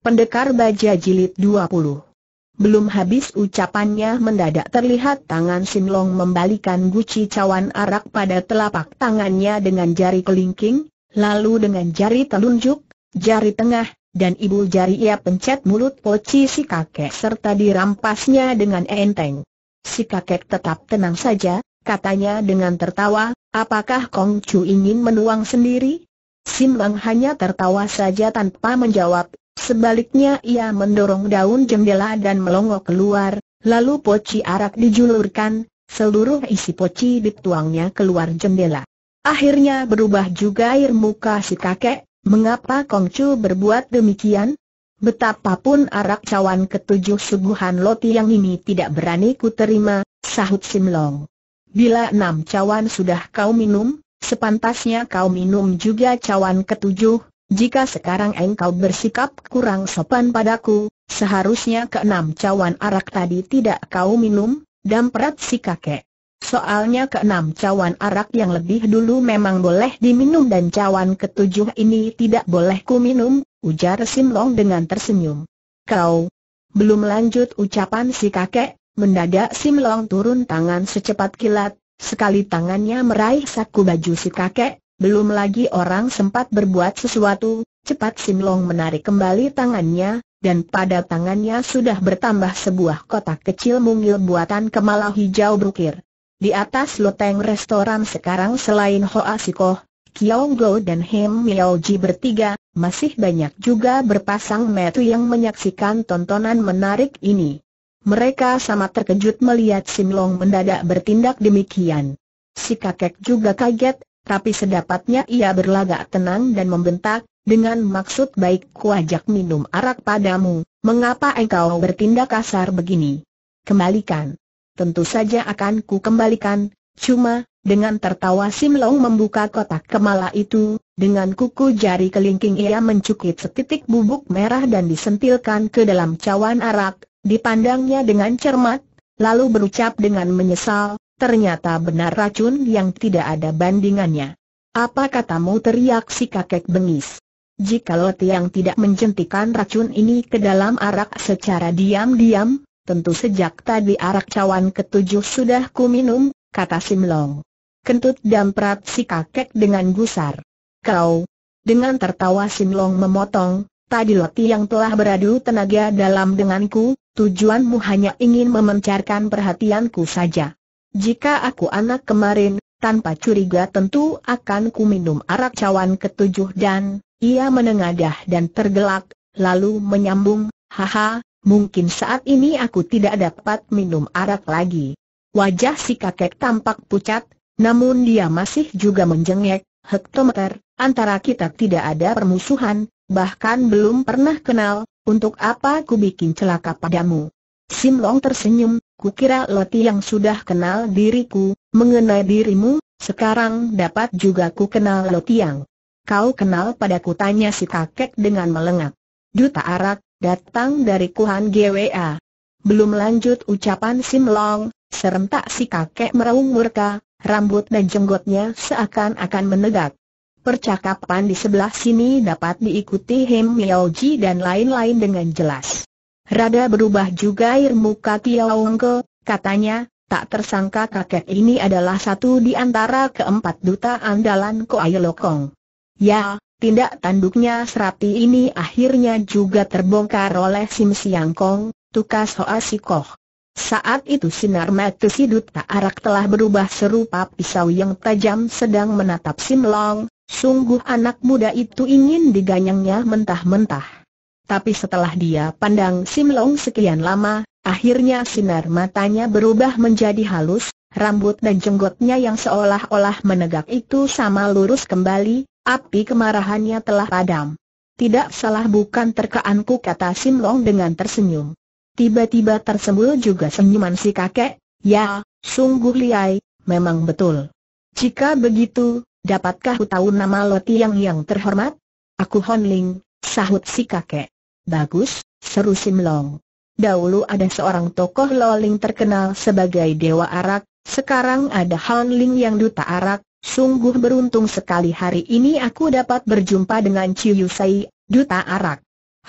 Pendekar Baja Jilid 20 Belum habis ucapannya mendadak terlihat tangan Sinlong membalikan guci cawan arak pada telapak tangannya dengan jari kelingking, lalu dengan jari telunjuk, jari tengah, dan ibu jari ia pencet mulut poci si kakek serta dirampasnya dengan enteng. Si kakek tetap tenang saja, katanya dengan tertawa, apakah Kong Chu ingin menuang sendiri? Sim Lang hanya tertawa saja tanpa menjawab Sebaliknya ia mendorong daun jendela dan melongok keluar, lalu poci arak dijulurkan, seluruh isi poci dituangnya keluar jendela. Akhirnya berubah juga air muka si kakek, mengapa Kongcu berbuat demikian? Betapapun arak cawan ketujuh suguhan loti yang ini tidak berani ku terima, sahut Simlong. Bila enam cawan sudah kau minum, sepantasnya kau minum juga cawan ketujuh, jika sekarang engkau bersikap kurang sopan padaku, seharusnya keenam cawan arak tadi tidak kau minum, dan perat si kakek. Soalnya keenam cawan arak yang lebih dulu memang boleh diminum dan cawan ketujuh ini tidak boleh ku minum, ujar Long dengan tersenyum. Kau, belum lanjut ucapan si kakek, mendadak Long turun tangan secepat kilat, sekali tangannya meraih saku baju si kakek, belum lagi orang sempat berbuat sesuatu, cepat Simlong menarik kembali tangannya, dan pada tangannya sudah bertambah sebuah kotak kecil mungil buatan kemala hijau berukir. Di atas loteng restoran sekarang selain Ho Sikoh, Kiong Go dan Hem Miao Ji bertiga, masih banyak juga berpasang metu yang menyaksikan tontonan menarik ini. Mereka sama terkejut melihat Simlong mendadak bertindak demikian. Si kakek juga kaget, tapi sedapatnya ia berlagak tenang dan membentak, dengan maksud baik kuajak minum arak padamu, mengapa engkau bertindak kasar begini? Kembalikan. Tentu saja akan ku kembalikan, cuma, dengan tertawa Simlong membuka kotak kemala itu, dengan kuku jari kelingking ia mencukit setitik bubuk merah dan disentilkan ke dalam cawan arak, dipandangnya dengan cermat, lalu berucap dengan menyesal, Ternyata benar racun yang tidak ada bandingannya. Apa katamu teriak si kakek bengis. Jikalau tiang tidak menjentikan racun ini ke dalam arak secara diam-diam, tentu sejak tadi arak cawan ketujuh sudah ku minum, kata Simlong. Kentut dan damprat si kakek dengan gusar. Kau, dengan tertawa Simlong memotong, tadi Lo yang telah beradu tenaga dalam denganku, tujuanmu hanya ingin memencarkan perhatianku saja. Jika aku anak kemarin, tanpa curiga tentu akan ku minum arak cawan ketujuh dan, ia menengadah dan tergelak, lalu menyambung, haha, mungkin saat ini aku tidak dapat minum arak lagi. Wajah si kakek tampak pucat, namun dia masih juga menjengek, hektometer, antara kita tidak ada permusuhan, bahkan belum pernah kenal, untuk apa ku bikin celaka padamu? Simlong tersenyum, Kukira Loti yang sudah kenal diriku, mengenai dirimu, sekarang dapat juga ku kenal Loti yang. Kau kenal padaku tanya si kakek dengan melengak. Duta Arak, datang dari Kuhan GWA. Belum lanjut ucapan Sim Long, serentak si kakek meraung murka, rambut dan jenggotnya seakan-akan menegak. Percakapan di sebelah sini dapat diikuti Hem Miao Ji dan lain-lain dengan jelas. Rada berubah juga ilmu Katiaongke, katanya, tak tersangka kakek ini adalah satu di antara keempat duta andalan Koai Lokong. Ya, tindak tanduknya serapi ini akhirnya juga terbongkar oleh Sim Siang Kong, tukas Hoa Sikoh. Saat itu sinar mata si duta arak telah berubah serupa pisau yang tajam sedang menatap Sim Long, sungguh anak muda itu ingin diganyangnya mentah-mentah. Tapi setelah dia pandang Sim Long sekian lama, akhirnya sinar matanya berubah menjadi halus, rambut dan jenggotnya yang seolah-olah menegak itu sama lurus kembali, api kemarahannya telah padam. Tidak salah bukan terkeanku kata Sim Long dengan tersenyum. Tiba-tiba tersembul juga senyuman si kakek, ya, sungguh liai, memang betul. Jika begitu, dapatkah ku tahu nama Loti yang yang terhormat? Aku Honling, sahut si kakek. Bagus, seru Simlong. Dahulu ada seorang tokoh Loling terkenal sebagai Dewa Arak, sekarang ada Han Ling yang Duta Arak, sungguh beruntung sekali hari ini aku dapat berjumpa dengan Chiu Yusai, Duta Arak.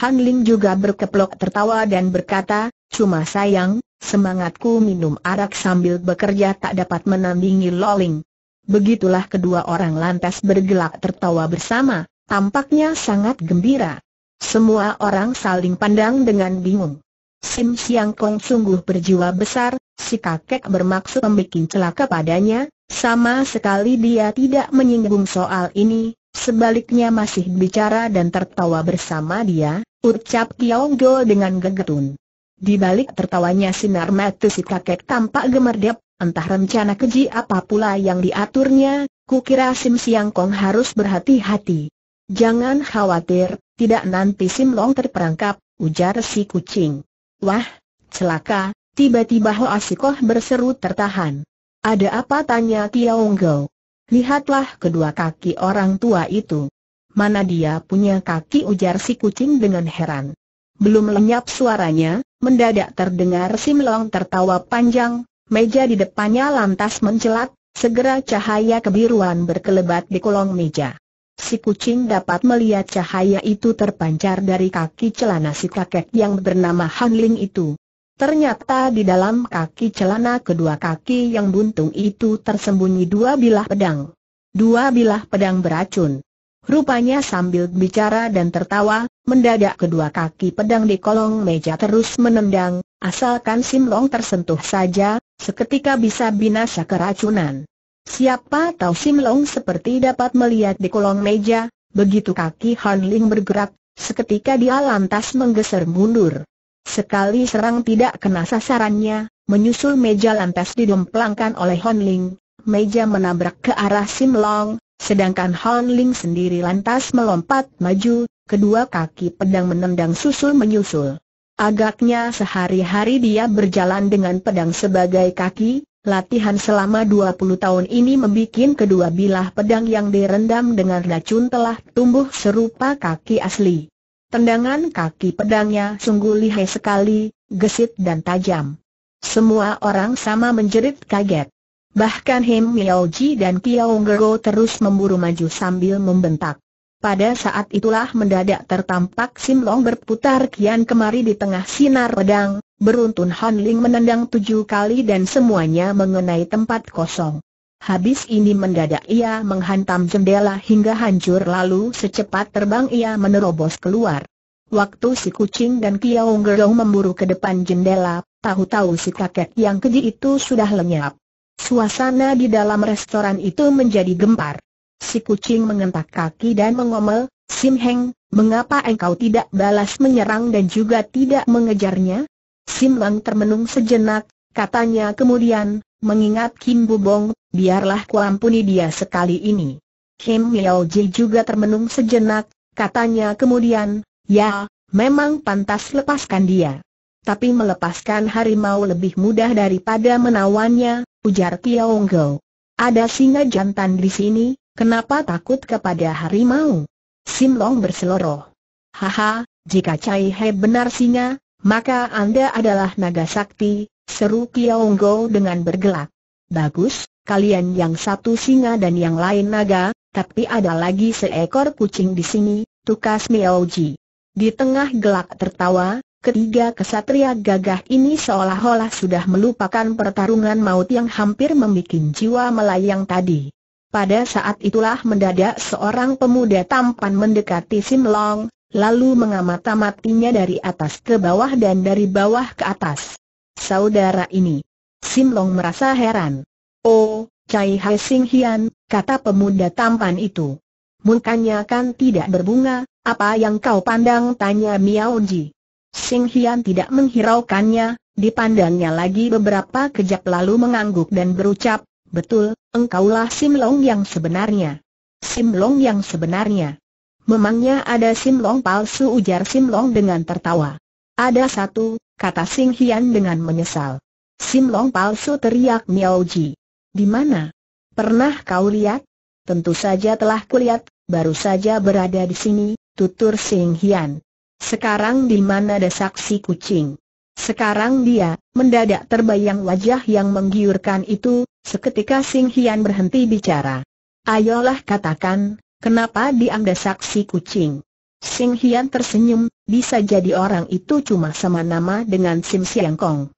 Han Ling juga berkeplok tertawa dan berkata, cuma sayang, semangatku minum arak sambil bekerja tak dapat menandingi Loling. Begitulah kedua orang lantas bergelak tertawa bersama, tampaknya sangat gembira. Semua orang saling pandang dengan bingung. Sim Siang Kong sungguh berjiwa besar, si kakek bermaksud membuat celaka padanya, sama sekali dia tidak menyinggung soal ini, sebaliknya masih bicara dan tertawa bersama dia, ucap Kiao Go dengan gegetun. Di balik tertawanya sinar mata si kakek tampak gemerdep, entah rencana keji apa pula yang diaturnya, kukira Sim Siang Kong harus berhati-hati. Jangan khawatir, tidak nanti Sim Long terperangkap, ujar si kucing. Wah, celaka, tiba-tiba Hoa asikoh berseru tertahan. Ada apa tanya Unggul. Lihatlah kedua kaki orang tua itu. Mana dia punya kaki ujar si kucing dengan heran. Belum lenyap suaranya, mendadak terdengar Sim Long tertawa panjang, meja di depannya lantas mencelat, segera cahaya kebiruan berkelebat di kolong meja. Si kucing dapat melihat cahaya itu terpancar dari kaki celana si kakek yang bernama Han Ling itu. Ternyata di dalam kaki celana kedua kaki yang buntung itu tersembunyi dua bilah pedang. Dua bilah pedang beracun. Rupanya sambil bicara dan tertawa, mendadak kedua kaki pedang di kolong meja terus menendang, asalkan Sim Long tersentuh saja, seketika bisa binasa keracunan. Siapa tahu Sim Long seperti dapat melihat di kolong meja, begitu kaki Han Ling bergerak, seketika dia lantas menggeser mundur. Sekali serang tidak kena sasarannya, menyusul meja lantas didomplangkan oleh Han Ling, meja menabrak ke arah Sim Long, sedangkan Han Ling sendiri lantas melompat maju, kedua kaki pedang menendang susul menyusul. Agaknya sehari-hari dia berjalan dengan pedang sebagai kaki, Latihan selama 20 tahun ini membuat kedua bilah pedang yang direndam dengan racun telah tumbuh serupa kaki asli. Tendangan kaki pedangnya sungguh lihai sekali, gesit dan tajam. Semua orang sama menjerit kaget. Bahkan Hem Miao Ji dan Piao terus memburu maju sambil membentak. Pada saat itulah mendadak tertampak Sim Long berputar kian kemari di tengah sinar pedang, beruntun Han Ling menendang tujuh kali dan semuanya mengenai tempat kosong. Habis ini mendadak ia menghantam jendela hingga hancur lalu secepat terbang ia menerobos keluar. Waktu si kucing dan Kiaong Gerong memburu ke depan jendela, tahu-tahu si kakek yang keji itu sudah lenyap. Suasana di dalam restoran itu menjadi gempar. Si kucing mengentak kaki dan mengomel, Sim Heng, mengapa engkau tidak balas menyerang dan juga tidak mengejarnya? Sim Lang termenung sejenak, katanya kemudian, mengingat Kim Bu Bong, biarlah kuampuni dia sekali ini. Kim Miao Ji juga termenung sejenak, katanya kemudian, ya, memang pantas lepaskan dia. Tapi melepaskan harimau lebih mudah daripada menawannya, ujar Piao Go. Ada singa jantan di sini, Kenapa takut kepada harimau? Sim Long berseloroh. Haha, jika Cai He benar singa, maka Anda adalah naga sakti, seru Kiao Go dengan bergelak. Bagus, kalian yang satu singa dan yang lain naga, tapi ada lagi seekor kucing di sini, tukas Miaoji. Di tengah gelak tertawa, ketiga kesatria gagah ini seolah-olah sudah melupakan pertarungan maut yang hampir membuat jiwa melayang tadi. Pada saat itulah mendadak seorang pemuda tampan mendekati Sim Long, lalu mengamata-matinya dari atas ke bawah dan dari bawah ke atas. Saudara ini. Sim Long merasa heran. Oh, Cai Hai Sing Hian, kata pemuda tampan itu. Mukanya kan tidak berbunga, apa yang kau pandang tanya Miao Ji. Sing Hian tidak menghiraukannya, dipandangnya lagi beberapa kejap lalu mengangguk dan berucap, Betul, engkaulah Sim Long yang sebenarnya. Sim Long yang sebenarnya. Memangnya ada Sim Long palsu ujar Sim Long dengan tertawa. Ada satu, kata Sing Hian dengan menyesal. Sim Long palsu teriak Miao Ji. Di mana? Pernah kau lihat? Tentu saja telah kulihat, baru saja berada di sini, tutur Sing Hian. Sekarang di mana ada saksi kucing? Sekarang dia, mendadak terbayang wajah yang menggiurkan itu, seketika Sing Hian berhenti bicara. Ayolah katakan, kenapa dianggap saksi kucing? Sing Hian tersenyum, bisa jadi orang itu cuma sama nama dengan Sim Siang Kong.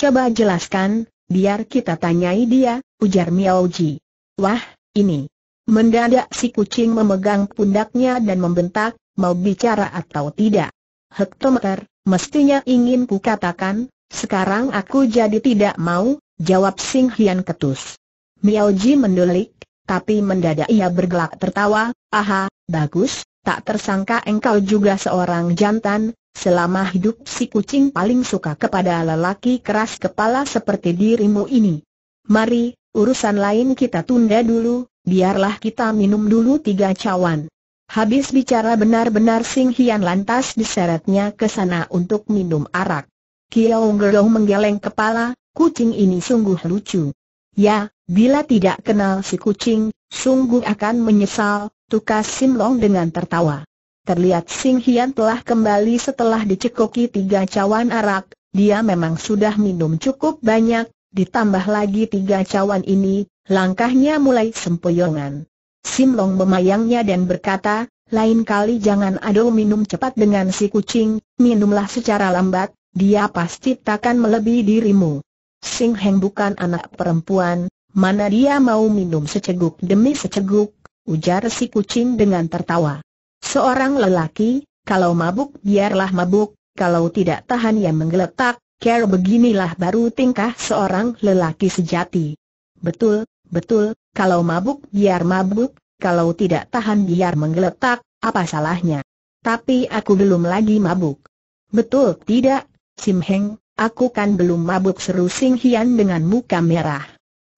Coba jelaskan, biar kita tanyai dia, ujar Miao Ji. Wah, ini. Mendadak si kucing memegang pundaknya dan membentak, mau bicara atau tidak. Hektometer, Mestinya ingin ku katakan, sekarang aku jadi tidak mau, jawab Sing Hian ketus. Miao Ji mendelik, tapi mendadak ia bergelak tertawa, aha, bagus, tak tersangka engkau juga seorang jantan, selama hidup si kucing paling suka kepada lelaki keras kepala seperti dirimu ini. Mari, urusan lain kita tunda dulu, biarlah kita minum dulu tiga cawan. Habis bicara benar-benar Sing Hian lantas diseretnya ke sana untuk minum arak. Kiao Geroh menggeleng kepala, kucing ini sungguh lucu. Ya, bila tidak kenal si kucing, sungguh akan menyesal, tukas Sim Long dengan tertawa. Terlihat Sing Hian telah kembali setelah dicekoki tiga cawan arak, dia memang sudah minum cukup banyak, ditambah lagi tiga cawan ini, langkahnya mulai sempoyongan. Simlong memayangnya dan berkata, lain kali jangan adu minum cepat dengan si kucing, minumlah secara lambat, dia pasti takkan melebihi dirimu. Sing Heng bukan anak perempuan, mana dia mau minum seceguk demi seceguk, ujar si kucing dengan tertawa. Seorang lelaki, kalau mabuk biarlah mabuk, kalau tidak tahan ya menggeletak, care beginilah baru tingkah seorang lelaki sejati. Betul, Betul, kalau mabuk biar mabuk, kalau tidak tahan biar menggeletak, apa salahnya? Tapi aku belum lagi mabuk. Betul tidak, Sim Heng, aku kan belum mabuk seru Sing Hian dengan muka merah.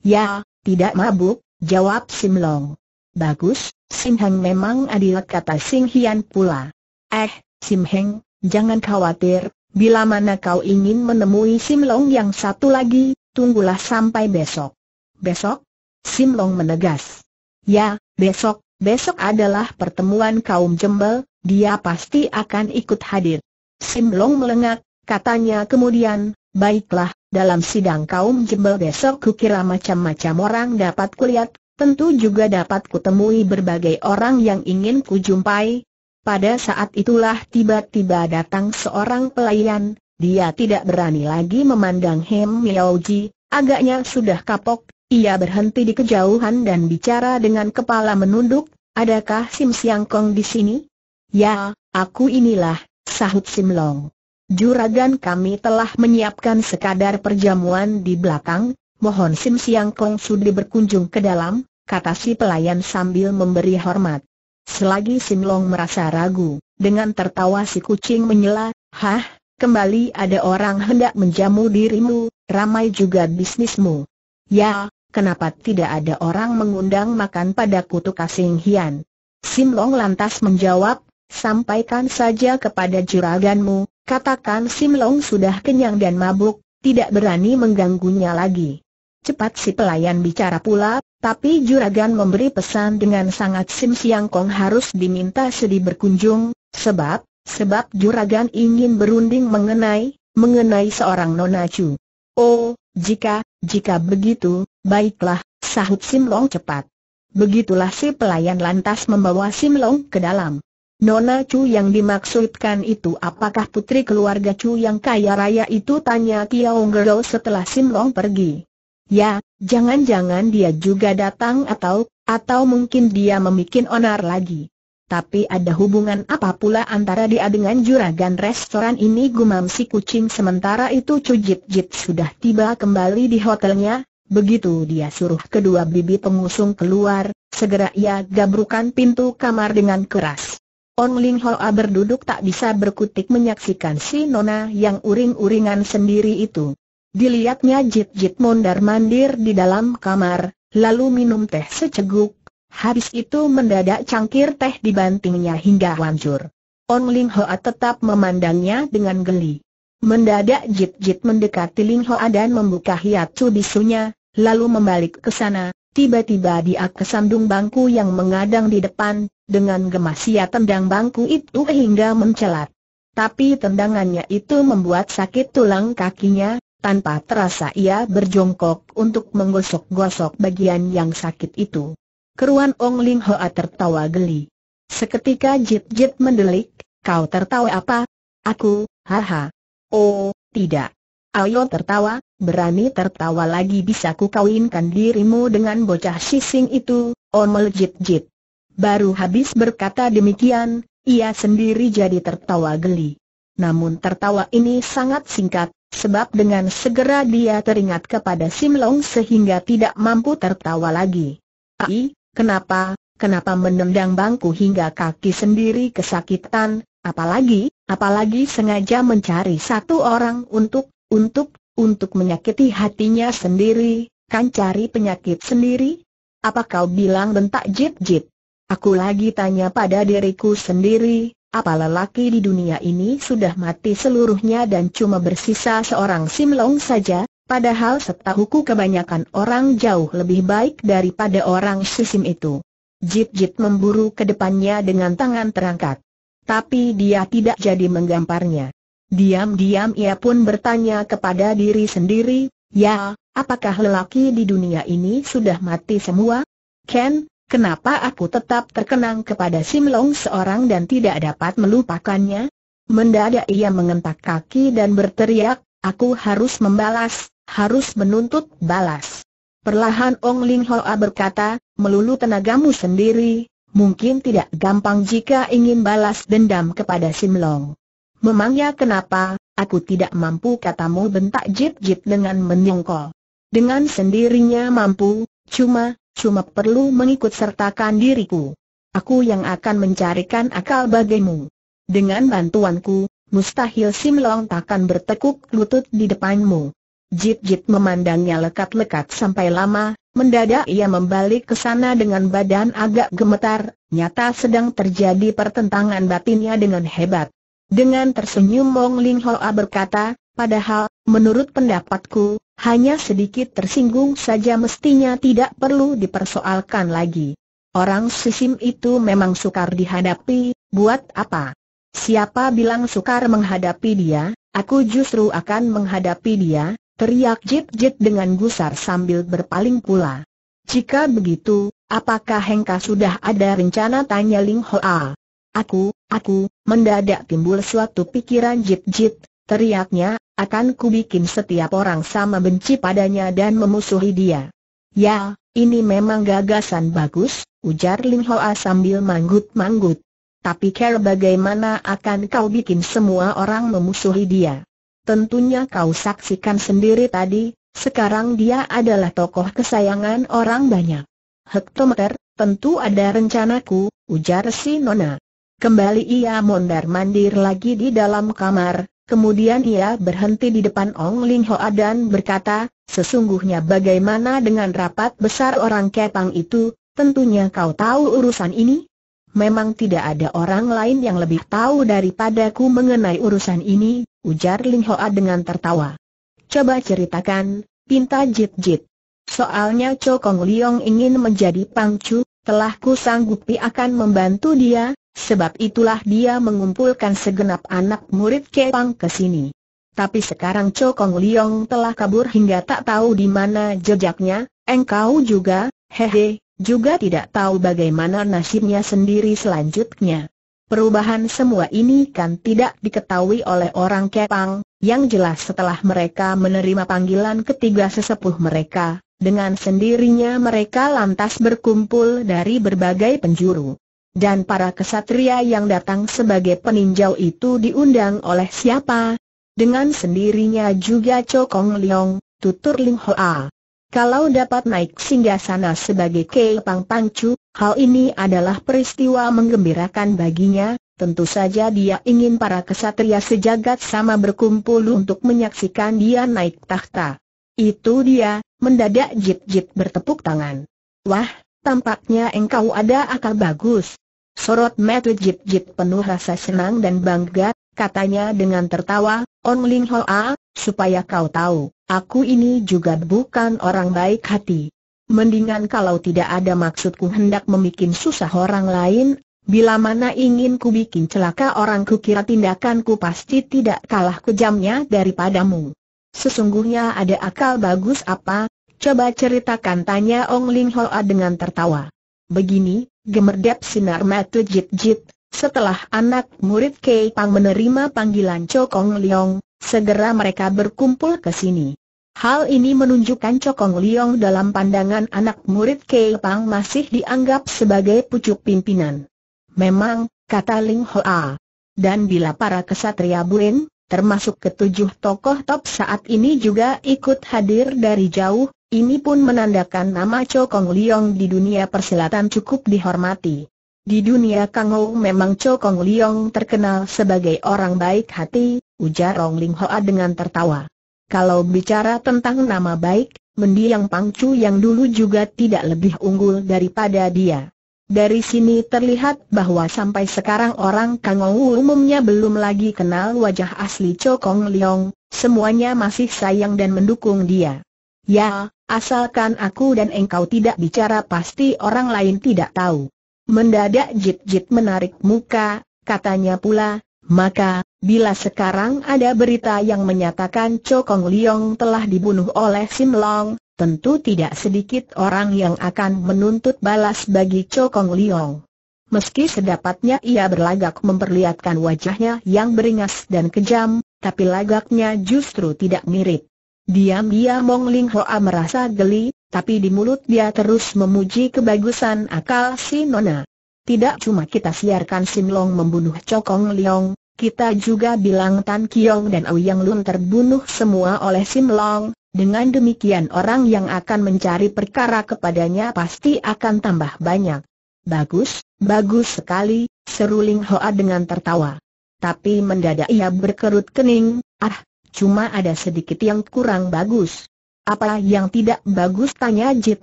Ya, tidak mabuk, jawab Sim Long. Bagus, Sim Heng memang adil kata Sing Hian pula. Eh, Sim Heng, jangan khawatir, bila mana kau ingin menemui Sim Long yang satu lagi, tunggulah sampai besok. Besok, Sim Long menegas. Ya, besok, besok adalah pertemuan kaum jembel, dia pasti akan ikut hadir. Sim Long melengak, katanya kemudian, baiklah, dalam sidang kaum jembel besok kukira macam-macam orang dapat kulihat, tentu juga dapat kutemui berbagai orang yang ingin kujumpai. Pada saat itulah tiba-tiba datang seorang pelayan, dia tidak berani lagi memandang Hem Miao Ji, agaknya sudah kapok, ia berhenti di kejauhan dan bicara dengan kepala menunduk, adakah Sim Siang Kong di sini? Ya, aku inilah, sahut Sim Long. Juragan kami telah menyiapkan sekadar perjamuan di belakang, mohon Sim Siang Kong sudi berkunjung ke dalam, kata si pelayan sambil memberi hormat. Selagi Sim Long merasa ragu, dengan tertawa si kucing menyela, Hah, kembali ada orang hendak menjamu dirimu, ramai juga bisnismu. Ya, kenapa tidak ada orang mengundang makan pada kutu Kasing Hian? Sim Long lantas menjawab, sampaikan saja kepada juraganmu, katakan Sim Long sudah kenyang dan mabuk, tidak berani mengganggunya lagi. Cepat si pelayan bicara pula, tapi juragan memberi pesan dengan sangat Sim Siang Kong harus diminta sedih berkunjung, sebab, sebab juragan ingin berunding mengenai, mengenai seorang nona cu. Oh, jika, jika begitu, baiklah, sahut Simlong cepat. Begitulah si pelayan lantas membawa Simlong ke dalam. Nona Chu yang dimaksudkan itu apakah putri keluarga Chu yang kaya raya itu tanya Kiao Gerou setelah Simlong pergi. Ya, jangan-jangan dia juga datang atau, atau mungkin dia memikin onar lagi. Tapi ada hubungan apa pula antara dia dengan juragan restoran ini gumam si kucing sementara itu Cujit Jip sudah tiba kembali di hotelnya, begitu dia suruh kedua bibi pengusung keluar, segera ia gabrukan pintu kamar dengan keras. Ong Ling Hoa berduduk tak bisa berkutik menyaksikan si nona yang uring-uringan sendiri itu. Dilihatnya Jit Jit mondar mandir di dalam kamar, lalu minum teh seceguk, Habis itu mendadak cangkir teh dibantingnya hingga hancur. Ong Ling Hoa tetap memandangnya dengan geli. Mendadak jit-jit mendekati Ling Hoa dan membuka hiatu bisunya, lalu membalik ke sana. Tiba-tiba dia kesandung bangku yang mengadang di depan, dengan gemas ia tendang bangku itu hingga mencelat. Tapi tendangannya itu membuat sakit tulang kakinya, tanpa terasa ia berjongkok untuk menggosok-gosok bagian yang sakit itu. Keruan Ong Ling Hoa tertawa geli. Seketika Jit Jit mendelik, kau tertawa apa? Aku, haha. Oh, tidak. Ayo tertawa, berani tertawa lagi bisa ku kawinkan dirimu dengan bocah sising itu, omel Jit Jit. Baru habis berkata demikian, ia sendiri jadi tertawa geli. Namun tertawa ini sangat singkat, sebab dengan segera dia teringat kepada Sim Long sehingga tidak mampu tertawa lagi. Ai, Kenapa, kenapa menendang bangku hingga kaki sendiri kesakitan, apalagi, apalagi sengaja mencari satu orang untuk, untuk, untuk menyakiti hatinya sendiri, kan cari penyakit sendiri? Apa kau bilang bentak jip-jip? Aku lagi tanya pada diriku sendiri, apa lelaki di dunia ini sudah mati seluruhnya dan cuma bersisa seorang Simlong saja? Padahal setahuku kebanyakan orang jauh lebih baik daripada orang sisim itu. Jip Jip memburu ke depannya dengan tangan terangkat. Tapi dia tidak jadi menggamparnya. Diam-diam ia pun bertanya kepada diri sendiri, ya, apakah lelaki di dunia ini sudah mati semua? Ken, kenapa aku tetap terkenang kepada Sim Long seorang dan tidak dapat melupakannya? Mendadak ia mengentak kaki dan berteriak, aku harus membalas, harus menuntut balas. Perlahan Ong Ling Hoa berkata, melulu tenagamu sendiri, mungkin tidak gampang jika ingin balas dendam kepada Sim Long. Memangnya kenapa, aku tidak mampu katamu bentak Jip Jip dengan menyongkol. Dengan sendirinya mampu, cuma, cuma perlu mengikut sertakan diriku. Aku yang akan mencarikan akal bagimu. Dengan bantuanku, mustahil Sim Long takkan bertekuk lutut di depanmu. Jit-jit memandangnya lekat-lekat sampai lama, mendadak ia membalik ke sana dengan badan agak gemetar, nyata sedang terjadi pertentangan batinnya dengan hebat. Dengan tersenyum Mong Ling Hoa berkata, padahal, menurut pendapatku, hanya sedikit tersinggung saja mestinya tidak perlu dipersoalkan lagi. Orang sisim itu memang sukar dihadapi, buat apa? Siapa bilang sukar menghadapi dia, aku justru akan menghadapi dia, Teriak Jit-Jit dengan gusar sambil berpaling pula. Jika begitu, apakah Hengka sudah ada rencana tanya Ling Hoa? Aku, aku, mendadak timbul suatu pikiran Jit-Jit, teriaknya, akan kubikin setiap orang sama benci padanya dan memusuhi dia. Ya, ini memang gagasan bagus, ujar Ling Hoa sambil manggut-manggut. Tapi care bagaimana akan kau bikin semua orang memusuhi dia? tentunya kau saksikan sendiri tadi, sekarang dia adalah tokoh kesayangan orang banyak. Hektometer, tentu ada rencanaku, ujar si Nona. Kembali ia mondar-mandir lagi di dalam kamar, kemudian ia berhenti di depan Ong Ling Hoa dan berkata, sesungguhnya bagaimana dengan rapat besar orang Kepang itu, tentunya kau tahu urusan ini? Memang tidak ada orang lain yang lebih tahu daripadaku mengenai urusan ini, ujar Ling Hoa dengan tertawa. Coba ceritakan, pinta Jit Jit. Soalnya Kong Liong ingin menjadi pangcu, telah ku sanggupi akan membantu dia, sebab itulah dia mengumpulkan segenap anak murid Kepang ke sini. Tapi sekarang Kong Liong telah kabur hingga tak tahu di mana jejaknya, engkau juga, hehe, juga tidak tahu bagaimana nasibnya sendiri selanjutnya. Perubahan semua ini kan tidak diketahui oleh orang Kepang, yang jelas setelah mereka menerima panggilan ketiga sesepuh mereka, dengan sendirinya mereka lantas berkumpul dari berbagai penjuru. Dan para kesatria yang datang sebagai peninjau itu diundang oleh siapa? Dengan sendirinya juga Cokong Leong, tutur Ling Hoa. Kalau dapat naik singgah sana sebagai Kepang Pangcu, hal ini adalah peristiwa menggembirakan baginya, tentu saja dia ingin para kesatria sejagat sama berkumpul untuk menyaksikan dia naik tahta. Itu dia, mendadak jip-jip bertepuk tangan. Wah, tampaknya engkau ada akal bagus. Sorot metu jip-jip penuh rasa senang dan bangga, katanya dengan tertawa, On Ling Hoa, supaya kau tahu. Aku ini juga bukan orang baik hati. Mendingan kalau tidak ada maksudku hendak membuat susah orang lain, bila mana ingin ku bikin celaka orang kira tindakanku pasti tidak kalah kejamnya daripadamu. Sesungguhnya ada akal bagus apa? Coba ceritakan tanya Ong Ling Hoa dengan tertawa. Begini, gemerdap sinar mata jit-jit, setelah anak murid Kei Pang menerima panggilan Kong Leong, Segera mereka berkumpul ke sini. Hal ini menunjukkan Cokong Liong dalam pandangan anak murid Kei Pang masih dianggap sebagai pucuk pimpinan. Memang, kata Ling Hoa. Dan bila para kesatria Buen, termasuk ketujuh tokoh top saat ini juga ikut hadir dari jauh, ini pun menandakan nama Cokong Liong di dunia persilatan cukup dihormati. Di dunia Kangou memang Cokong Liong terkenal sebagai orang baik hati, ujar Rong Ling Hoa dengan tertawa. Kalau bicara tentang nama baik, mendiang Pangcu yang dulu juga tidak lebih unggul daripada dia. Dari sini terlihat bahwa sampai sekarang orang Kangou umumnya belum lagi kenal wajah asli Cokong Liong, semuanya masih sayang dan mendukung dia. Ya, asalkan aku dan engkau tidak bicara pasti orang lain tidak tahu. Mendadak Jit-Jit menarik muka, katanya pula, maka, bila sekarang ada berita yang menyatakan Chokong Liong telah dibunuh oleh Sim Long, tentu tidak sedikit orang yang akan menuntut balas bagi Chokong Liong. Meski sedapatnya ia berlagak memperlihatkan wajahnya yang beringas dan kejam, tapi lagaknya justru tidak mirip. Diam-diam Mong Ling Hoa merasa geli, tapi di mulut dia terus memuji kebagusan akal si Nona. Tidak cuma kita siarkan Sim Long membunuh Cokong Liong, kita juga bilang Tan Kiong dan Ouyang Lun terbunuh semua oleh Sim Long. dengan demikian orang yang akan mencari perkara kepadanya pasti akan tambah banyak. Bagus, bagus sekali, seru Ling Hoa dengan tertawa. Tapi mendadak ia berkerut kening, ah, cuma ada sedikit yang kurang bagus. Apa yang tidak bagus tanya Jit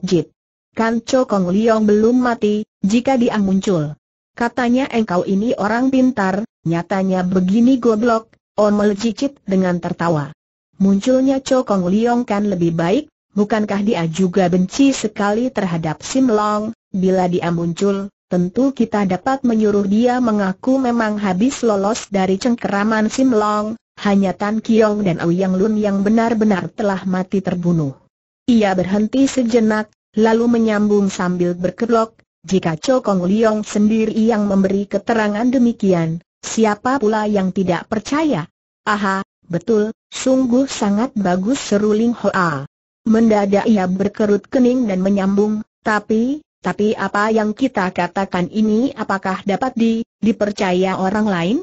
Jit. Kan Cho Kong Liong belum mati, jika dia muncul. Katanya engkau ini orang pintar, nyatanya begini goblok, omel cicit dengan tertawa. Munculnya Cho Kong Liong kan lebih baik, bukankah dia juga benci sekali terhadap Sim Long, bila dia muncul, tentu kita dapat menyuruh dia mengaku memang habis lolos dari cengkeraman Sim Long, hanya Tan Kiong dan Ouyang Lun yang benar-benar telah mati terbunuh. Ia berhenti sejenak, lalu menyambung sambil berkelok, jika Chokong Liong sendiri yang memberi keterangan demikian, siapa pula yang tidak percaya? Aha, betul, sungguh sangat bagus seru Ling Hoa. Mendadak ia berkerut kening dan menyambung, tapi, tapi apa yang kita katakan ini apakah dapat di, dipercaya orang lain?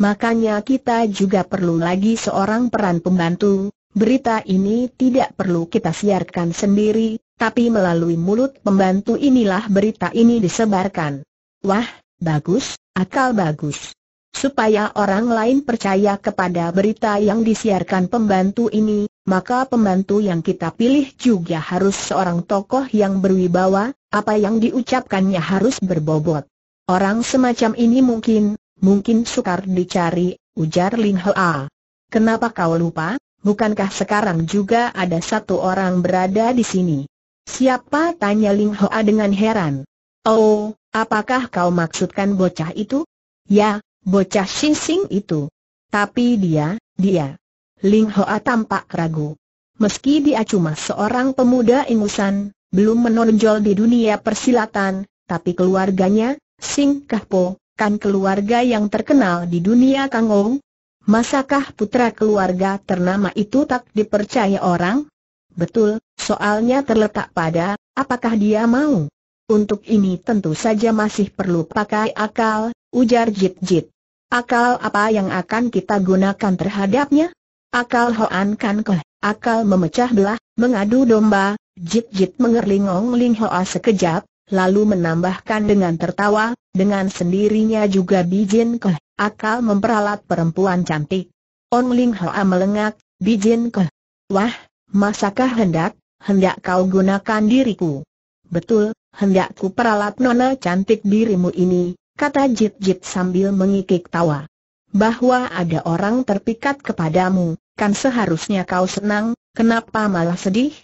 makanya kita juga perlu lagi seorang peran pembantu. Berita ini tidak perlu kita siarkan sendiri, tapi melalui mulut pembantu inilah berita ini disebarkan. Wah, bagus, akal bagus. Supaya orang lain percaya kepada berita yang disiarkan pembantu ini, maka pembantu yang kita pilih juga harus seorang tokoh yang berwibawa, apa yang diucapkannya harus berbobot. Orang semacam ini mungkin, mungkin sukar dicari, ujar Lin Hoa. Kenapa kau lupa? Bukankah sekarang juga ada satu orang berada di sini? Siapa? Tanya Ling Hoa dengan heran. Oh, apakah kau maksudkan bocah itu? Ya, bocah Sing itu. Tapi dia, dia. Ling Hoa tampak ragu. Meski dia cuma seorang pemuda ingusan, belum menonjol di dunia persilatan, tapi keluarganya, Sing Kah Po kan keluarga yang terkenal di dunia Kangou? Masakah putra keluarga ternama itu tak dipercaya orang? Betul, soalnya terletak pada, apakah dia mau? Untuk ini tentu saja masih perlu pakai akal, ujar Jit Jit. Akal apa yang akan kita gunakan terhadapnya? Akal Hoan Kan Keh, akal memecah belah, mengadu domba, Jit Jit mengerlingong Ling Hoa sekejap, lalu menambahkan dengan tertawa, dengan sendirinya juga Bijin Ke, akal memperalat perempuan cantik. On Ling Hoa melengak, Bijin Ke. Wah, masakah hendak, hendak kau gunakan diriku? Betul, hendak ku peralat nona cantik dirimu ini, kata Jit Jit sambil mengikik tawa. Bahwa ada orang terpikat kepadamu, kan seharusnya kau senang, kenapa malah sedih?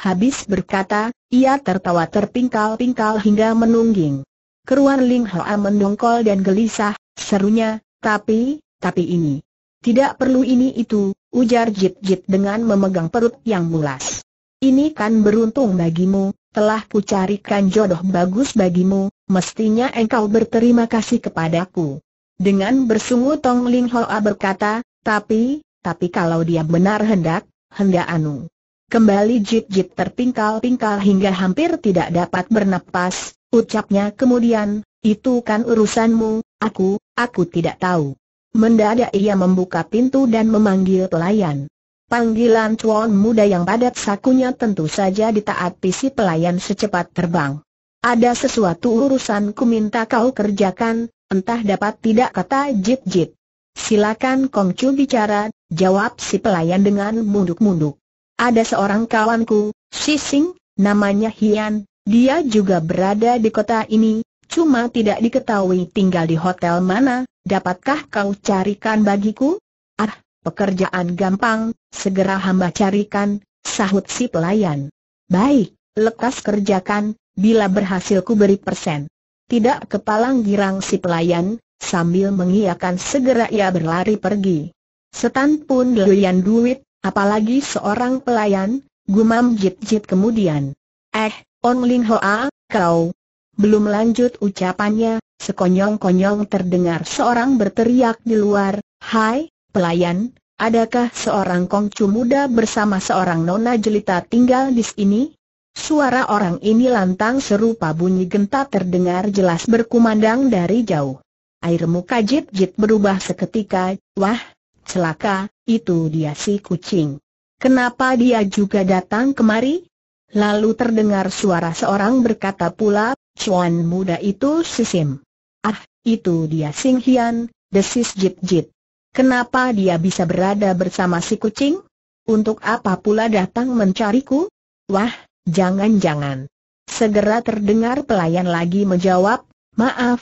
Habis berkata, ia tertawa terpingkal-pingkal hingga menungging. Keruan Ling Hoa mendongkol dan gelisah, serunya, tapi, tapi ini. Tidak perlu ini itu, ujar Jip Jip dengan memegang perut yang mulas. Ini kan beruntung bagimu, telah kucarikan jodoh bagus bagimu, mestinya engkau berterima kasih kepadaku. Dengan bersungut Tong Ling Hoa berkata, tapi, tapi kalau dia benar hendak, hendak anu. Kembali Jip Jip terpingkal-pingkal hingga hampir tidak dapat bernapas, Ucapnya kemudian, itu kan urusanmu, aku, aku tidak tahu. Mendadak ia membuka pintu dan memanggil pelayan. Panggilan cuan muda yang padat sakunya tentu saja ditaati si pelayan secepat terbang. Ada sesuatu urusan ku minta kau kerjakan, entah dapat tidak kata Jit Jit. Silakan Kong Chu bicara, jawab si pelayan dengan munduk-munduk. Ada seorang kawanku, Si Sing, namanya Hian, dia juga berada di kota ini, cuma tidak diketahui tinggal di hotel mana, dapatkah kau carikan bagiku? Ah, pekerjaan gampang, segera hamba carikan, sahut si pelayan. Baik, lekas kerjakan, bila berhasil ku beri persen. Tidak kepalang girang si pelayan, sambil mengiakan segera ia berlari pergi. Setan pun doyan duit, apalagi seorang pelayan, gumam jit-jit kemudian. Eh, On Lin Hoa, kau. Belum lanjut ucapannya, sekonyong-konyong terdengar seorang berteriak di luar, Hai, pelayan, adakah seorang kongcu muda bersama seorang nona jelita tinggal di sini? Suara orang ini lantang serupa bunyi genta terdengar jelas berkumandang dari jauh. Air muka jit-jit berubah seketika, wah, celaka, itu dia si kucing. Kenapa dia juga datang kemari? Lalu terdengar suara seorang berkata pula, "Cuan muda itu sisim. Ah, itu dia Sing Hian, desis Jit Jit. Kenapa dia bisa berada bersama si kucing? Untuk apa pula datang mencariku? Wah, jangan-jangan. Segera terdengar pelayan lagi menjawab, maaf,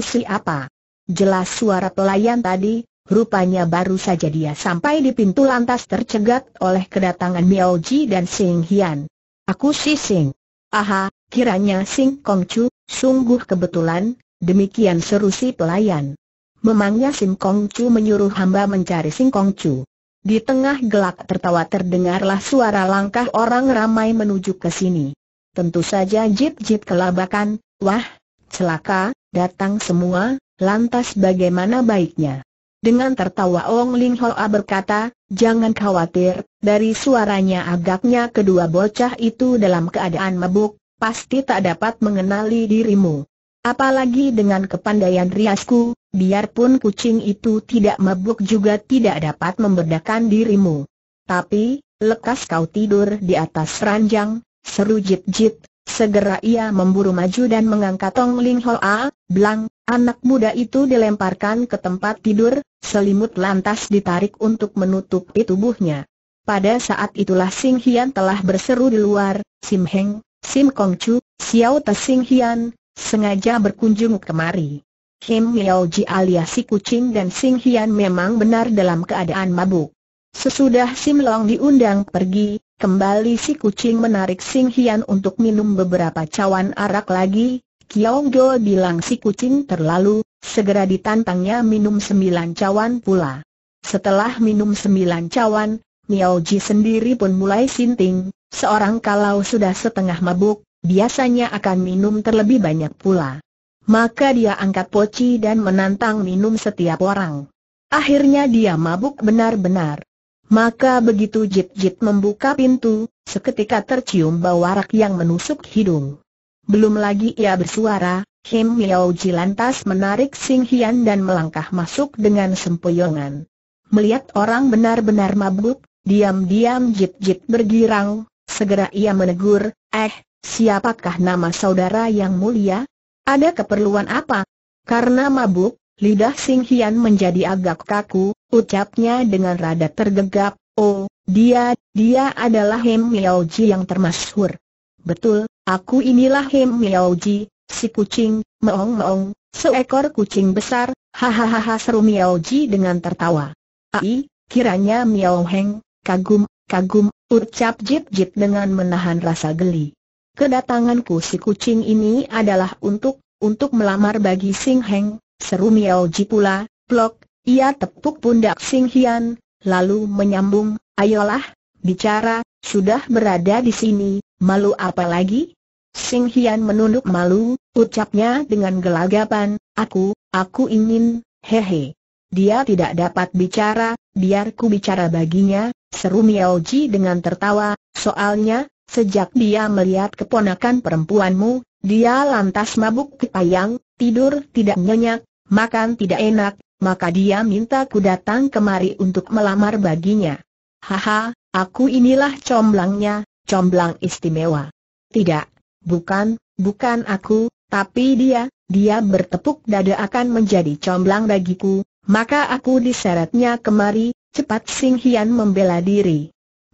si apa?". Jelas suara pelayan tadi, rupanya baru saja dia sampai di pintu lantas tercegat oleh kedatangan Miao Ji dan Sing Hian. Aku si Sing. Aha, kiranya Sing Kong Chu, sungguh kebetulan, demikian seru si pelayan. Memangnya Sing Kong Chu menyuruh hamba mencari Sing Kong Chu. Di tengah gelak tertawa terdengarlah suara langkah orang ramai menuju ke sini. Tentu saja jip-jip kelabakan, wah, celaka, datang semua, lantas bagaimana baiknya? Dengan tertawa Ong Ling Hoa berkata, jangan khawatir, dari suaranya agaknya kedua bocah itu dalam keadaan mabuk, pasti tak dapat mengenali dirimu. Apalagi dengan kepandaian riasku, biarpun kucing itu tidak mabuk juga tidak dapat membedakan dirimu. Tapi, lekas kau tidur di atas ranjang, seru jit-jit, Segera ia memburu maju dan mengangkat Tong Ling Hoa, belang, anak muda itu dilemparkan ke tempat tidur, Selimut lantas ditarik untuk menutupi tubuhnya. Pada saat itulah Sing Hian telah berseru di luar, Sim Heng, Sim Kong Chu, Xiao Te Sing Hian, sengaja berkunjung kemari. Kim Miao Ji alias si kucing dan Sing Hian memang benar dalam keadaan mabuk. Sesudah Sim Long diundang pergi, kembali si kucing menarik Sing Hian untuk minum beberapa cawan arak lagi. Kiong Jo bilang si kucing terlalu segera ditantangnya minum sembilan cawan pula. Setelah minum sembilan cawan, Miao Ji sendiri pun mulai sinting, seorang kalau sudah setengah mabuk, biasanya akan minum terlebih banyak pula. Maka dia angkat poci dan menantang minum setiap orang. Akhirnya dia mabuk benar-benar. Maka begitu Jit-Jit membuka pintu, seketika tercium bau arak yang menusuk hidung. Belum lagi ia bersuara, Kim Yao Ji lantas menarik Sing Hian dan melangkah masuk dengan sempoyongan. Melihat orang benar-benar mabuk, diam-diam Jip Jip bergirang, segera ia menegur, eh, siapakah nama saudara yang mulia? Ada keperluan apa? Karena mabuk, lidah Sing Hian menjadi agak kaku, ucapnya dengan rada tergegap, oh, dia, dia adalah Hem Miao Ji yang termasyhur. Betul, aku inilah Hem Miao Ji, Si kucing, meong-meong, seekor kucing besar, hahaha seru Miao Ji dengan tertawa. Ai, kiranya Miao Heng, kagum, kagum, ucap Jip Jip dengan menahan rasa geli. Kedatanganku si kucing ini adalah untuk, untuk melamar bagi Sing Heng, seru Miao Ji pula, plok, ia tepuk pundak Sing Hian, lalu menyambung, ayolah, bicara, sudah berada di sini, malu apa lagi? Sing Hian menunduk malu, ucapnya dengan gelagapan, aku, aku ingin, hehe. Dia tidak dapat bicara, biar ku bicara baginya, seru Miao Ji dengan tertawa, soalnya, sejak dia melihat keponakan perempuanmu, dia lantas mabuk kepayang, tidur tidak nyenyak, makan tidak enak, maka dia minta ku datang kemari untuk melamar baginya. Haha, aku inilah comblangnya, comblang istimewa. Tidak, Bukan, bukan aku, tapi dia, dia bertepuk dada akan menjadi comblang bagiku, maka aku diseretnya kemari, cepat Sing Hian membela diri.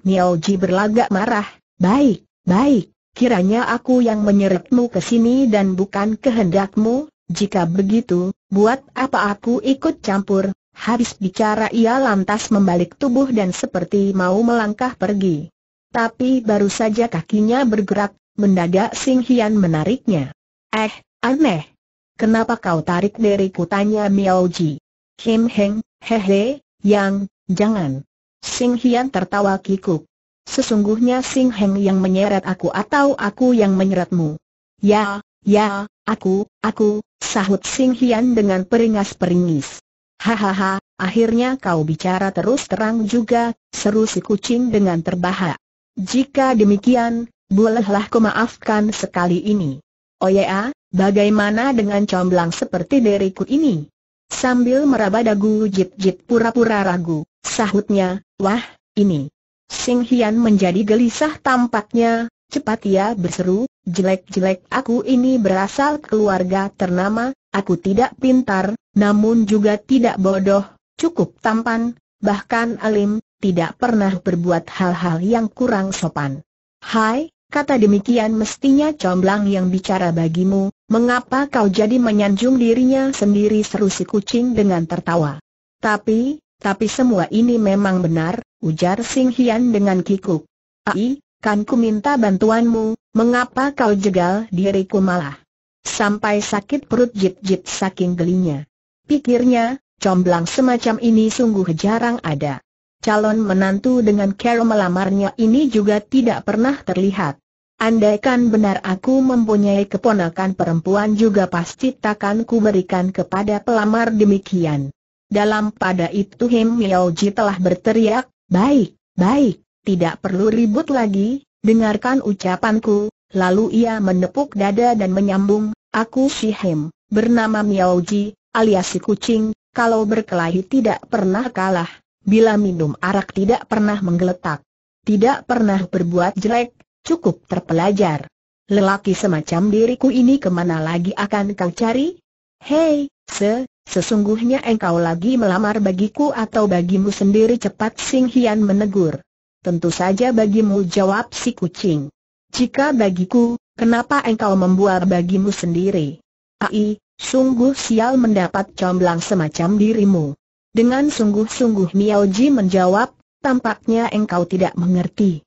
Miao Ji berlagak marah, baik, baik, kiranya aku yang menyeretmu ke sini dan bukan kehendakmu, jika begitu, buat apa aku ikut campur, habis bicara ia lantas membalik tubuh dan seperti mau melangkah pergi. Tapi baru saja kakinya bergerak, Mendadak Sing Hian menariknya. Eh, aneh. Kenapa kau tarik diriku tanya Miao Ji. Kim Heng, hehe, yang, jangan. Sing Hian tertawa kikuk. Sesungguhnya Sing Heng yang menyeret aku atau aku yang menyeretmu. Ya, ya, aku, aku, sahut Sing Hian dengan peringas-peringis. Hahaha, akhirnya kau bicara terus terang juga, seru si kucing dengan terbahak. Jika demikian, Bolehlah ku maafkan sekali ini. Oh ya, bagaimana dengan comblang seperti diriku ini? Sambil meraba dagu jip-jip pura-pura ragu, sahutnya, wah, ini. Sing Hian menjadi gelisah tampaknya, cepat ia berseru, jelek-jelek aku ini berasal keluarga ternama, aku tidak pintar, namun juga tidak bodoh, cukup tampan, bahkan alim, tidak pernah berbuat hal-hal yang kurang sopan. Hai, Kata demikian mestinya comblang yang bicara bagimu, mengapa kau jadi menyanjung dirinya sendiri seru si kucing dengan tertawa. Tapi, tapi semua ini memang benar, ujar Sing Hian dengan kikuk. Ai, kan ku minta bantuanmu, mengapa kau jegal diriku malah? Sampai sakit perut jit-jit saking gelinya. Pikirnya, comblang semacam ini sungguh jarang ada. Calon menantu dengan cara melamarnya ini juga tidak pernah terlihat. Andaikan benar aku mempunyai keponakan perempuan juga pasti takkan ku berikan kepada pelamar demikian. Dalam pada itu Him Ji telah berteriak, baik, baik, tidak perlu ribut lagi, dengarkan ucapanku. Lalu ia menepuk dada dan menyambung, aku si Him, bernama Ji, alias si kucing, kalau berkelahi tidak pernah kalah, bila minum arak tidak pernah menggeletak. Tidak pernah berbuat jelek, Cukup terpelajar. Lelaki semacam diriku ini kemana lagi akan kau cari? Hei, se, sesungguhnya engkau lagi melamar bagiku atau bagimu sendiri cepat Sing Hian menegur. Tentu saja bagimu jawab si kucing. Jika bagiku, kenapa engkau membuat bagimu sendiri? Ai, sungguh sial mendapat comblang semacam dirimu. Dengan sungguh-sungguh Miao Ji menjawab, tampaknya engkau tidak mengerti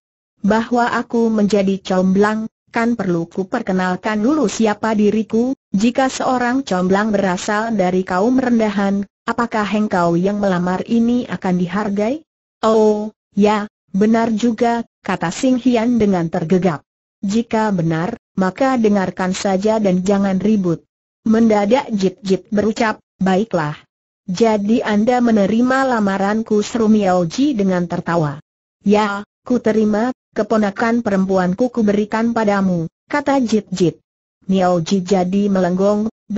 bahwa aku menjadi comblang, kan perlu ku perkenalkan dulu siapa diriku, jika seorang comblang berasal dari kaum rendahan, apakah hengkau yang melamar ini akan dihargai? Oh, ya, benar juga, kata Sing Hian dengan tergegap. Jika benar, maka dengarkan saja dan jangan ribut. Mendadak Jip Jip berucap, baiklah. Jadi Anda menerima lamaranku seru Miao dengan tertawa. Ya, Ku terima, keponakan perempuanku ku berikan padamu, kata Jit Jit. Miao Ji jadi melenggong, B,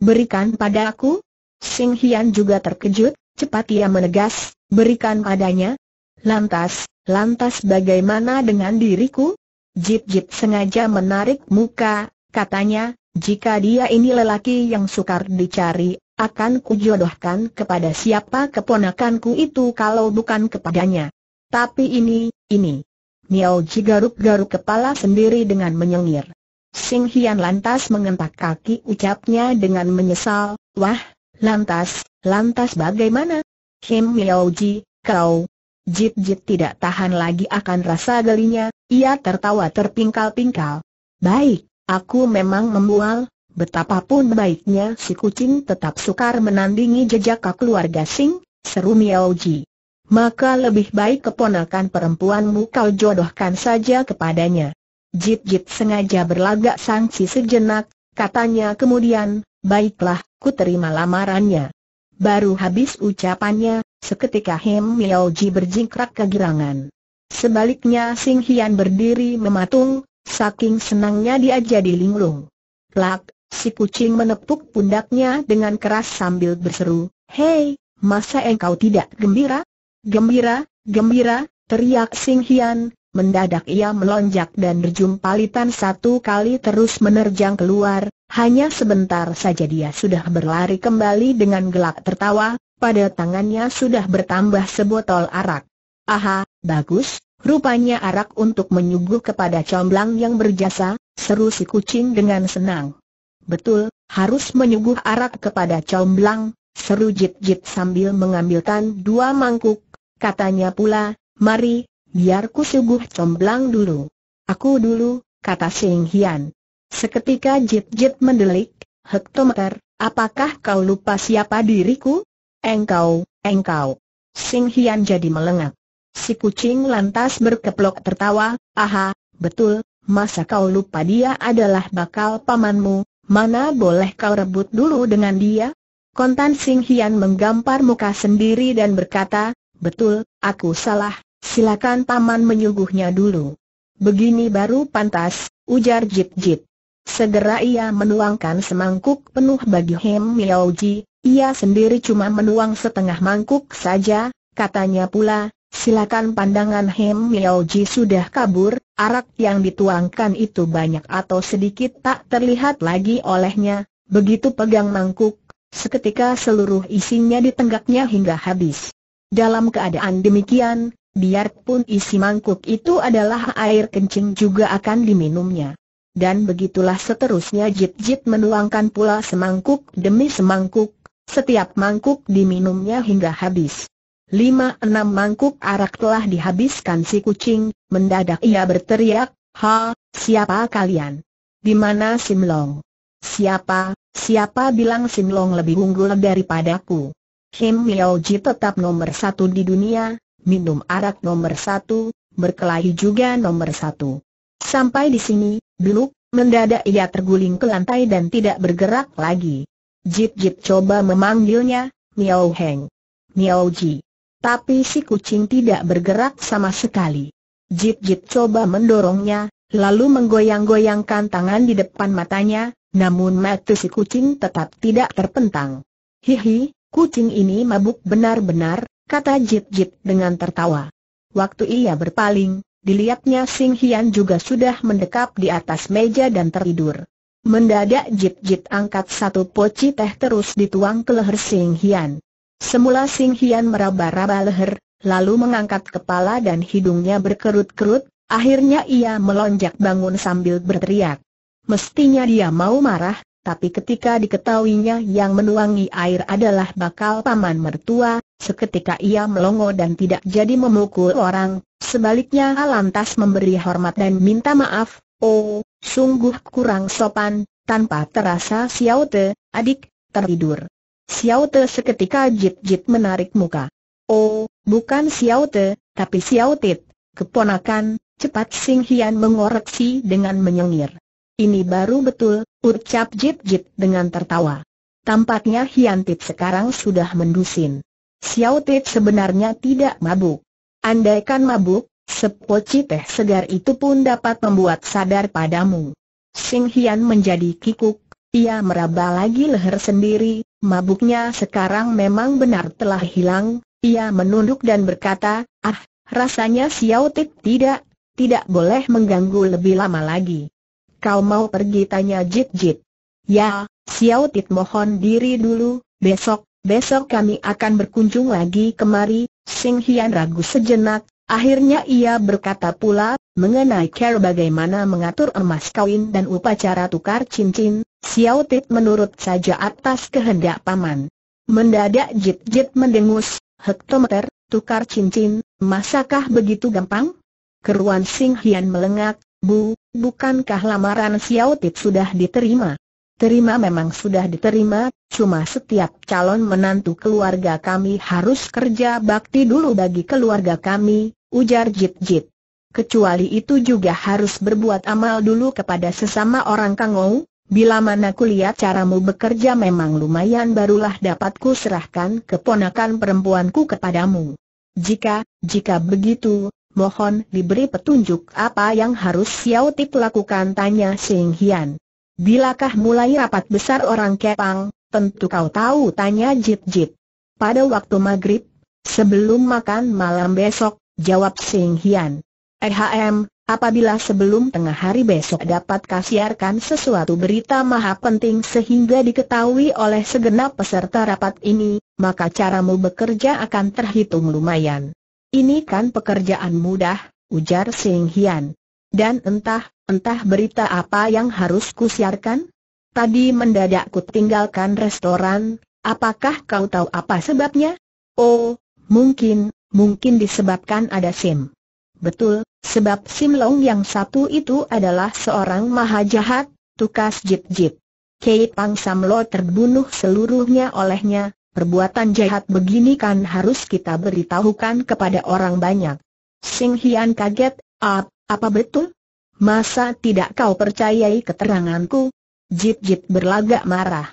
berikan padaku? Sing Hian juga terkejut, cepat ia menegas, berikan padanya. Lantas, lantas bagaimana dengan diriku? Jip Jip sengaja menarik muka, katanya, jika dia ini lelaki yang sukar dicari, akan kujodohkan kepada siapa keponakanku itu kalau bukan kepadanya. Tapi ini, ini. Miao Ji garuk-garuk kepala sendiri dengan menyengir. Sing Hian lantas mengentak kaki ucapnya dengan menyesal, wah, lantas, lantas bagaimana? Kim Miao Ji, kau. Jit Jit tidak tahan lagi akan rasa gelinya, ia tertawa terpingkal-pingkal. Baik, aku memang membual, betapapun baiknya si kucing tetap sukar menandingi jejak keluarga Sing, seru Miao Ji maka lebih baik keponakan perempuanmu kau jodohkan saja kepadanya. Jip Jip sengaja berlagak sangsi sejenak, katanya kemudian, baiklah, ku terima lamarannya. Baru habis ucapannya, seketika Hem Miao Ji berjingkrak kegirangan. Sebaliknya Sing Hian berdiri mematung, saking senangnya dia jadi linglung. Plak, si kucing menepuk pundaknya dengan keras sambil berseru, Hei, masa engkau tidak gembira? Gembira, gembira, teriak Sing Hian, mendadak ia melonjak dan berjumpalitan satu kali terus menerjang keluar, hanya sebentar saja dia sudah berlari kembali dengan gelak tertawa, pada tangannya sudah bertambah sebotol arak. Aha, bagus, rupanya arak untuk menyuguh kepada comblang yang berjasa, seru si kucing dengan senang. Betul, harus menyuguh arak kepada comblang, seru jit-jit sambil mengambilkan dua mangkuk, Katanya pula, mari, biar ku suguh comblang dulu. Aku dulu, kata Sing Hian. Seketika jit-jit mendelik, hektometer, apakah kau lupa siapa diriku? Engkau, engkau. Sing Hian jadi melengak. Si kucing lantas berkeplok tertawa, aha, betul, masa kau lupa dia adalah bakal pamanmu, mana boleh kau rebut dulu dengan dia? Kontan Sing Hian menggampar muka sendiri dan berkata, Betul, aku salah, silakan paman menyuguhnya dulu. Begini baru pantas, ujar Jip Jip. Segera ia menuangkan semangkuk penuh bagi Hem Miaoji, ia sendiri cuma menuang setengah mangkuk saja, katanya pula, silakan pandangan Hem Miaoji sudah kabur, arak yang dituangkan itu banyak atau sedikit tak terlihat lagi olehnya, begitu pegang mangkuk, seketika seluruh isinya ditenggaknya hingga habis. Dalam keadaan demikian, biarpun isi mangkuk itu adalah air kencing juga akan diminumnya. Dan begitulah seterusnya Jit-Jit menuangkan pula semangkuk demi semangkuk, setiap mangkuk diminumnya hingga habis. Lima enam mangkuk arak telah dihabiskan si kucing, mendadak ia berteriak, Ha, siapa kalian? Di mana Simlong? Siapa, siapa bilang Simlong lebih unggul daripadaku? Kim Ji tetap nomor satu di dunia, minum arak nomor satu, berkelahi juga nomor satu. Sampai di sini, dulu, mendadak ia terguling ke lantai dan tidak bergerak lagi. Jip Jip coba memanggilnya, Miao Heng. Miao Ji. Tapi si kucing tidak bergerak sama sekali. Jip Jip coba mendorongnya, lalu menggoyang-goyangkan tangan di depan matanya, namun mata si kucing tetap tidak terpentang. Hihi, Kucing ini mabuk benar-benar, kata Jip Jip dengan tertawa. Waktu ia berpaling, dilihatnya Sing Hian juga sudah mendekap di atas meja dan tertidur. Mendadak Jip Jip angkat satu poci teh terus dituang ke leher Sing Hian. Semula Sing Hian meraba-raba leher, lalu mengangkat kepala dan hidungnya berkerut-kerut, akhirnya ia melonjak bangun sambil berteriak. Mestinya dia mau marah, tapi ketika diketahuinya yang menuangi air adalah bakal paman mertua, seketika ia melongo dan tidak jadi memukul orang, sebaliknya lantas memberi hormat dan minta maaf, oh, sungguh kurang sopan, tanpa terasa Xiao Te, adik, tertidur. Xiao Te seketika jit-jit menarik muka. Oh, bukan Xiao Te, tapi Xiao Tit, keponakan, cepat Sing Hian mengoreksi dengan menyengir. Ini baru betul, ucap Jip Jip dengan tertawa. Tampaknya Hian Tit sekarang sudah mendusin. Xiao Tit sebenarnya tidak mabuk. Andaikan mabuk, sepoci teh segar itu pun dapat membuat sadar padamu. Sing Hian menjadi kikuk, ia meraba lagi leher sendiri, mabuknya sekarang memang benar telah hilang, ia menunduk dan berkata, ah, rasanya Xiao Tit tidak, tidak boleh mengganggu lebih lama lagi. Kau mau pergi tanya Jit Jit? Ya, Xiao Tit mohon diri dulu, besok, besok kami akan berkunjung lagi kemari, Sing Hian ragu sejenak, akhirnya ia berkata pula, mengenai cara bagaimana mengatur emas kawin dan upacara tukar cincin, Xiao Tit menurut saja atas kehendak paman. Mendadak Jit Jit mendengus, hektometer, tukar cincin, masakah begitu gampang? Keruan Sing Hian melengak, Bu, bukankah lamaran Xiao Tip sudah diterima? Terima memang sudah diterima, cuma setiap calon menantu keluarga kami harus kerja bakti dulu bagi keluarga kami, ujar Jit Jit. Kecuali itu juga harus berbuat amal dulu kepada sesama orang Kangou, bila mana kulihat caramu bekerja memang lumayan barulah dapatku serahkan keponakan perempuanku kepadamu. Jika, jika begitu, mohon diberi petunjuk apa yang harus Xiao Tip lakukan tanya Sing Hian. Bilakah mulai rapat besar orang Kepang, tentu kau tahu tanya Jip Jip. Pada waktu maghrib, sebelum makan malam besok, jawab Sing Hian. Ehm, apabila sebelum tengah hari besok dapat kasiarkan sesuatu berita maha penting sehingga diketahui oleh segenap peserta rapat ini, maka caramu bekerja akan terhitung lumayan. Ini kan pekerjaan mudah, ujar Sing Hian. Dan entah, entah berita apa yang harus kusiarkan? Tadi mendadak ku tinggalkan restoran, apakah kau tahu apa sebabnya? Oh, mungkin, mungkin disebabkan ada Sim. Betul, sebab Sim Long yang satu itu adalah seorang maha jahat, tukas jip-jip. Kei Pang Sam Lo terbunuh seluruhnya olehnya, perbuatan jahat begini kan harus kita beritahukan kepada orang banyak. Sing Hian kaget, ap, apa betul? Masa tidak kau percayai keteranganku? Jit Jit berlagak marah.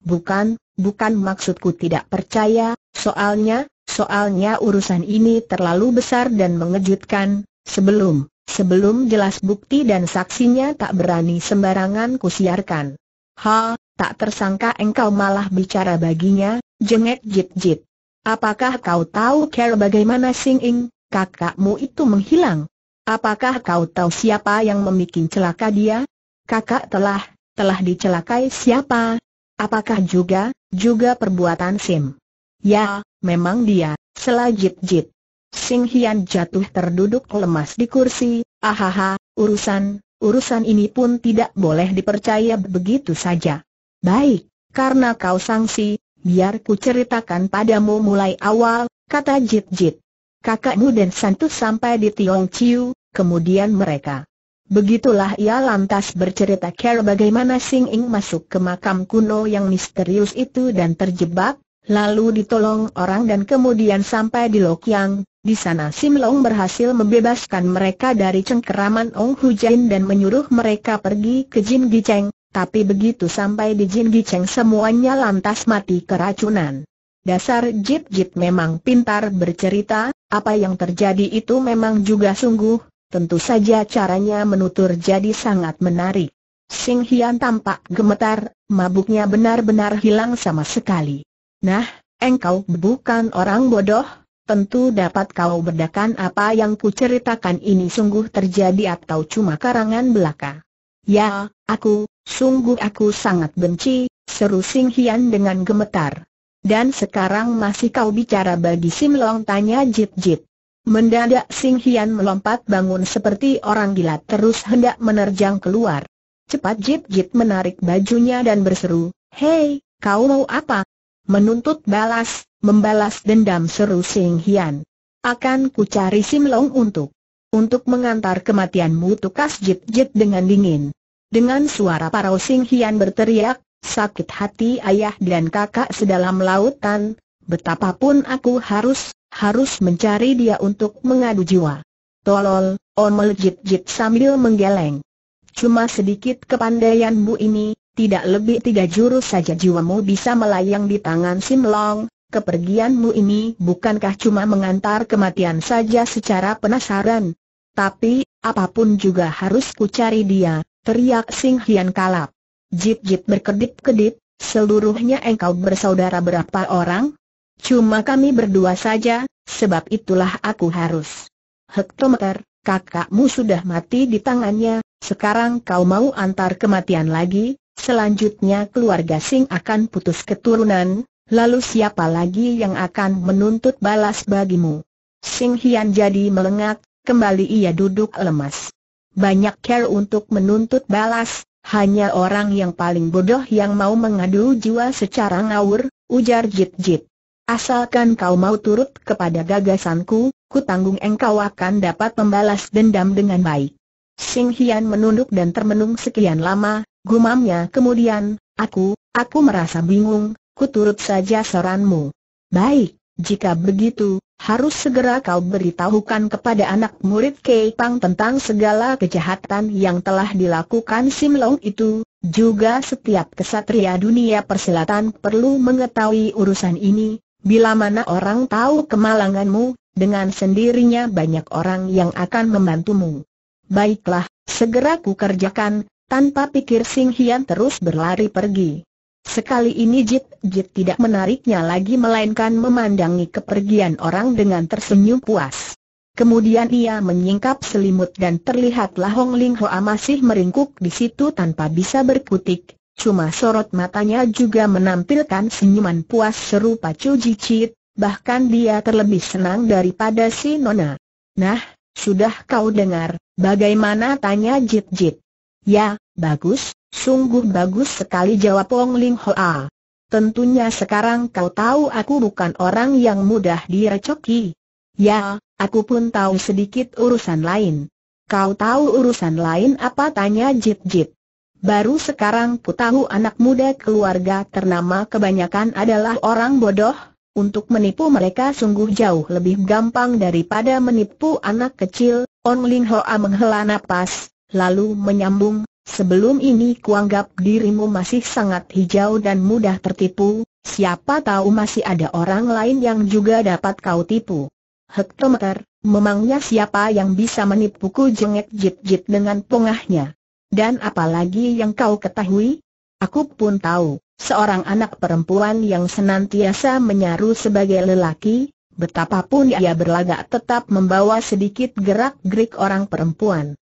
Bukan, bukan maksudku tidak percaya, soalnya, soalnya urusan ini terlalu besar dan mengejutkan, sebelum, sebelum jelas bukti dan saksinya tak berani sembarangan kusiarkan. Ha, tak tersangka engkau malah bicara baginya, Jengek Jit Jit. Apakah kau tahu cara bagaimana Sing Ing, kakakmu itu menghilang? Apakah kau tahu siapa yang membuat celaka dia? Kakak telah, telah dicelakai siapa? Apakah juga, juga perbuatan Sim? Ya, memang dia, selajit jit. Sing Hian jatuh terduduk lemas di kursi, ahaha, urusan, urusan ini pun tidak boleh dipercaya begitu saja. Baik, karena kau sangsi, biar ku ceritakan padamu mulai awal, kata Jit Jit. Kakakmu dan Santu sampai di Tiong Chiu, kemudian mereka. Begitulah ia lantas bercerita care bagaimana Sing Ing masuk ke makam kuno yang misterius itu dan terjebak, lalu ditolong orang dan kemudian sampai di Lokyang, di sana Sim Long berhasil membebaskan mereka dari cengkeraman Ong Hu Jin dan menyuruh mereka pergi ke Jin Giceng, tapi begitu sampai di Jin Gi Giceng semuanya lantas mati keracunan. Dasar Jip Jip memang pintar bercerita, apa yang terjadi itu memang juga sungguh, tentu saja caranya menutur jadi sangat menarik. Sing Hian tampak gemetar, mabuknya benar-benar hilang sama sekali. Nah, engkau bukan orang bodoh, tentu dapat kau bedakan apa yang ku ceritakan ini sungguh terjadi atau cuma karangan belaka. Ya, aku, Sungguh aku sangat benci, seru Sing Hian dengan gemetar. Dan sekarang masih kau bicara bagi Sim Long tanya Jip Jip. Mendadak Sing Hian melompat bangun seperti orang gila terus hendak menerjang keluar. Cepat Jip Jip menarik bajunya dan berseru, Hei, kau mau apa? Menuntut balas, membalas dendam seru Sing Hian. Akan ku cari Sim Long untuk untuk mengantar kematianmu tukas Jip Jip dengan dingin. Dengan suara parau Sing Hian berteriak, sakit hati ayah dan kakak sedalam lautan, betapapun aku harus, harus mencari dia untuk mengadu jiwa. Tolol, omel jit-jit sambil menggeleng. Cuma sedikit kepandaianmu ini, tidak lebih tiga jurus saja jiwamu bisa melayang di tangan Sim Long, kepergianmu ini bukankah cuma mengantar kematian saja secara penasaran? Tapi, apapun juga harus ku cari dia, teriak Sing Hian kalap. Jip-jip berkedip-kedip, seluruhnya engkau bersaudara berapa orang? Cuma kami berdua saja, sebab itulah aku harus. Hektometer, kakakmu sudah mati di tangannya, sekarang kau mau antar kematian lagi, selanjutnya keluarga Sing akan putus keturunan, lalu siapa lagi yang akan menuntut balas bagimu? Sing Hian jadi melengak, kembali ia duduk lemas banyak care untuk menuntut balas, hanya orang yang paling bodoh yang mau mengadu jiwa secara ngawur, ujar Jit Jit. Asalkan kau mau turut kepada gagasanku, ku tanggung engkau akan dapat membalas dendam dengan baik. Sing Hian menunduk dan termenung sekian lama, gumamnya kemudian, aku, aku merasa bingung, ku turut saja saranmu. Baik, jika begitu, harus segera kau beritahukan kepada anak murid Kei Pang tentang segala kejahatan yang telah dilakukan Sim Long itu, juga setiap kesatria dunia persilatan perlu mengetahui urusan ini, bila mana orang tahu kemalanganmu, dengan sendirinya banyak orang yang akan membantumu. Baiklah, segera ku kerjakan, tanpa pikir Sing Hian terus berlari pergi. Sekali ini Jit Jit tidak menariknya lagi melainkan memandangi kepergian orang dengan tersenyum puas. Kemudian ia menyingkap selimut dan terlihatlah Hong Ling Hoa masih meringkuk di situ tanpa bisa berkutik. Cuma sorot matanya juga menampilkan senyuman puas serupa Chu Jicit, bahkan dia terlebih senang daripada si Nona. Nah, sudah kau dengar, bagaimana tanya Jit Jit? Ya, Bagus, sungguh bagus sekali jawab Wong Ling Hoa. Tentunya sekarang kau tahu aku bukan orang yang mudah direcoki. Ya, aku pun tahu sedikit urusan lain. Kau tahu urusan lain apa tanya Jip Jip. Baru sekarang ku tahu anak muda keluarga ternama kebanyakan adalah orang bodoh, untuk menipu mereka sungguh jauh lebih gampang daripada menipu anak kecil, On Ling Hoa menghela napas, lalu menyambung, Sebelum ini kuanggap dirimu masih sangat hijau dan mudah tertipu, siapa tahu masih ada orang lain yang juga dapat kau tipu. Hektometer, memangnya siapa yang bisa menipuku jengek jip-jip dengan pongahnya? Dan apalagi yang kau ketahui? Aku pun tahu, seorang anak perempuan yang senantiasa menyaru sebagai lelaki, betapapun ia berlagak tetap membawa sedikit gerak-gerik orang perempuan.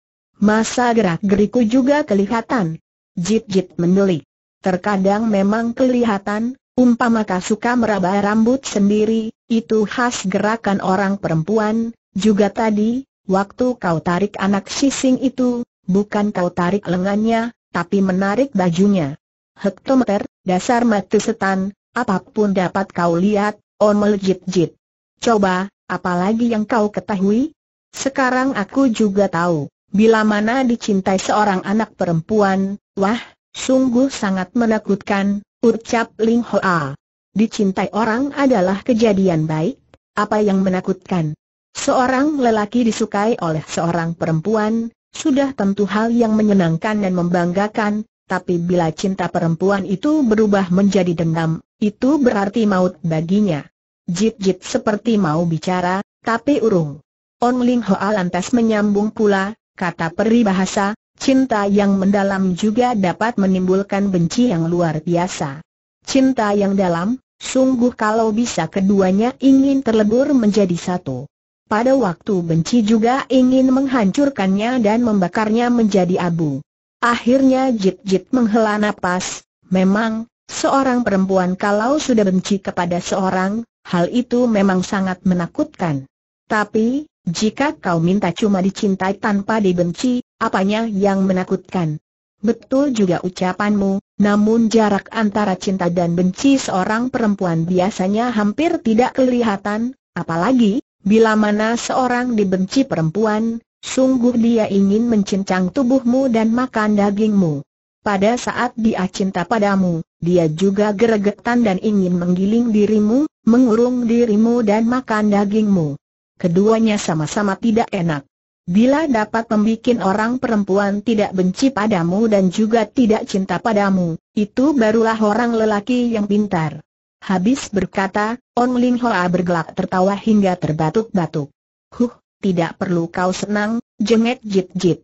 Masa gerak-geriku juga kelihatan. Jit-jit mendelik. Terkadang memang kelihatan, umpama suka meraba rambut sendiri, itu khas gerakan orang perempuan, juga tadi, waktu kau tarik anak sising itu, bukan kau tarik lengannya, tapi menarik bajunya. Hektometer, dasar mati setan, apapun dapat kau lihat, omel jit-jit. Coba, apalagi yang kau ketahui? Sekarang aku juga tahu. Bila mana dicintai seorang anak perempuan, wah, sungguh sangat menakutkan, ucap Ling Hoa. Dicintai orang adalah kejadian baik, apa yang menakutkan? Seorang lelaki disukai oleh seorang perempuan, sudah tentu hal yang menyenangkan dan membanggakan, tapi bila cinta perempuan itu berubah menjadi dendam, itu berarti maut baginya. Jit-jit seperti mau bicara, tapi urung. On Ling Hoa lantas menyambung pula, Kata peri bahasa, cinta yang mendalam juga dapat menimbulkan benci yang luar biasa. Cinta yang dalam, sungguh kalau bisa keduanya ingin terlebur menjadi satu. Pada waktu benci juga ingin menghancurkannya dan membakarnya menjadi abu. Akhirnya Jit-Jit menghela nafas. memang, seorang perempuan kalau sudah benci kepada seorang, hal itu memang sangat menakutkan. Tapi, jika kau minta cuma dicintai tanpa dibenci, apanya yang menakutkan? Betul juga ucapanmu, namun jarak antara cinta dan benci seorang perempuan biasanya hampir tidak kelihatan, apalagi, bila mana seorang dibenci perempuan, sungguh dia ingin mencincang tubuhmu dan makan dagingmu. Pada saat dia cinta padamu, dia juga geregetan dan ingin menggiling dirimu, mengurung dirimu dan makan dagingmu keduanya sama-sama tidak enak. Bila dapat membuat orang perempuan tidak benci padamu dan juga tidak cinta padamu, itu barulah orang lelaki yang pintar. Habis berkata, Ong Ling Hoa bergelak tertawa hingga terbatuk-batuk. Huh, tidak perlu kau senang, jengek jip jip.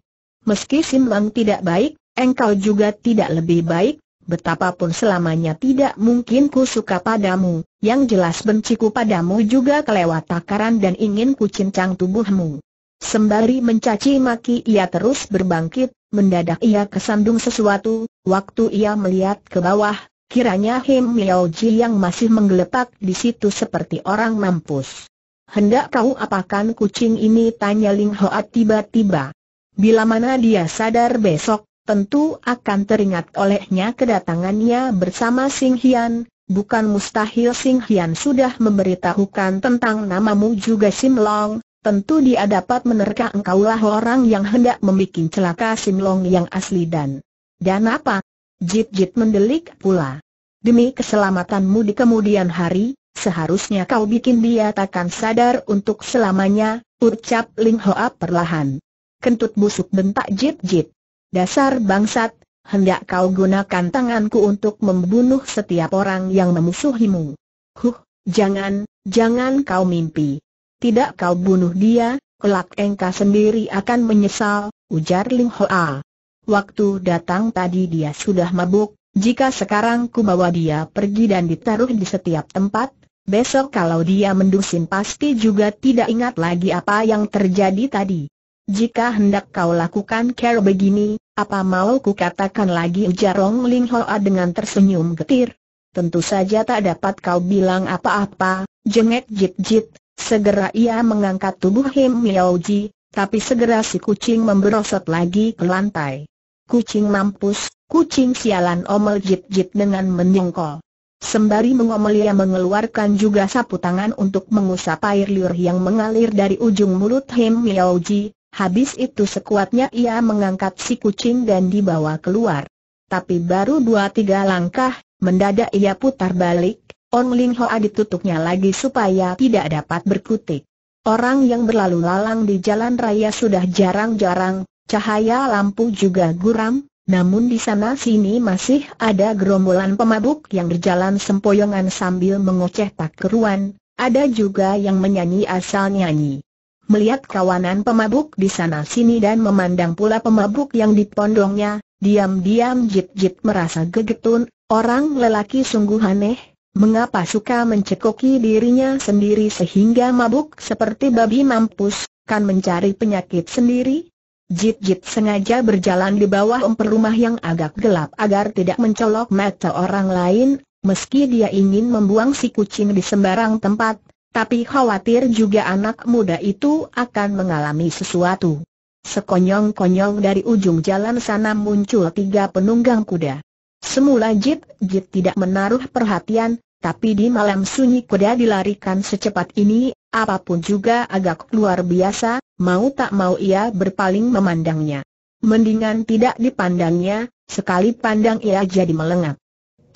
Meski Sim Lang tidak baik, engkau juga tidak lebih baik, betapapun selamanya tidak mungkin ku suka padamu, yang jelas benciku padamu juga kelewat takaran dan ingin ku cincang tubuhmu. Sembari mencaci maki ia terus berbangkit, mendadak ia kesandung sesuatu, waktu ia melihat ke bawah, kiranya Him Miao Ji yang masih menggeletak di situ seperti orang mampus. Hendak kau apakan kucing ini tanya Ling Hoat tiba-tiba. Bila mana dia sadar besok, tentu akan teringat olehnya kedatangannya bersama Sing Hian, bukan mustahil Sing Hian sudah memberitahukan tentang namamu juga Sim Long, tentu dia dapat menerka engkaulah orang yang hendak membuat celaka Sim Long yang asli dan... Dan apa? Jit-jit mendelik pula. Demi keselamatanmu di kemudian hari, seharusnya kau bikin dia takkan sadar untuk selamanya, ucap Ling Hoa perlahan. Kentut busuk bentak Jit-jit. Dasar bangsat, hendak kau gunakan tanganku untuk membunuh setiap orang yang memusuhimu. Huh, jangan, jangan kau mimpi. Tidak kau bunuh dia, kelak engkau sendiri akan menyesal, ujar Ling Hoa. Waktu datang tadi dia sudah mabuk, jika sekarang ku bawa dia pergi dan ditaruh di setiap tempat, besok kalau dia mendusin pasti juga tidak ingat lagi apa yang terjadi tadi. Jika hendak kau lakukan care begini, apa mau ku katakan lagi ujar Rong Ling Hoa dengan tersenyum getir? Tentu saja tak dapat kau bilang apa-apa, jengek Jit Jit, segera ia mengangkat tubuh Him Ji, tapi segera si kucing memberosot lagi ke lantai. Kucing mampus, kucing sialan omel Jit Jit dengan menyengkol. Sembari mengomel ia mengeluarkan juga sapu tangan untuk mengusap air liur yang mengalir dari ujung mulut Him Ji, Habis itu sekuatnya ia mengangkat si kucing dan dibawa keluar. Tapi baru dua tiga langkah, mendadak ia putar balik, On Ling Hoa ditutupnya lagi supaya tidak dapat berkutik. Orang yang berlalu lalang di jalan raya sudah jarang-jarang, cahaya lampu juga guram, namun di sana sini masih ada gerombolan pemabuk yang berjalan sempoyongan sambil mengoceh tak keruan, ada juga yang menyanyi asal nyanyi melihat kawanan pemabuk di sana-sini dan memandang pula pemabuk yang dipondongnya, diam-diam Jit-Jit merasa gegetun, orang lelaki sungguh aneh, mengapa suka mencekoki dirinya sendiri sehingga mabuk seperti babi mampus, kan mencari penyakit sendiri? Jit-Jit sengaja berjalan di bawah umper rumah yang agak gelap agar tidak mencolok mata orang lain, meski dia ingin membuang si kucing di sembarang tempat, tapi khawatir juga anak muda itu akan mengalami sesuatu. Sekonyong-konyong dari ujung jalan sana muncul tiga penunggang kuda. Semula Jit Jit tidak menaruh perhatian, tapi di malam sunyi kuda dilarikan secepat ini, apapun juga agak luar biasa, mau tak mau ia berpaling memandangnya. Mendingan tidak dipandangnya, sekali pandang ia jadi melengat.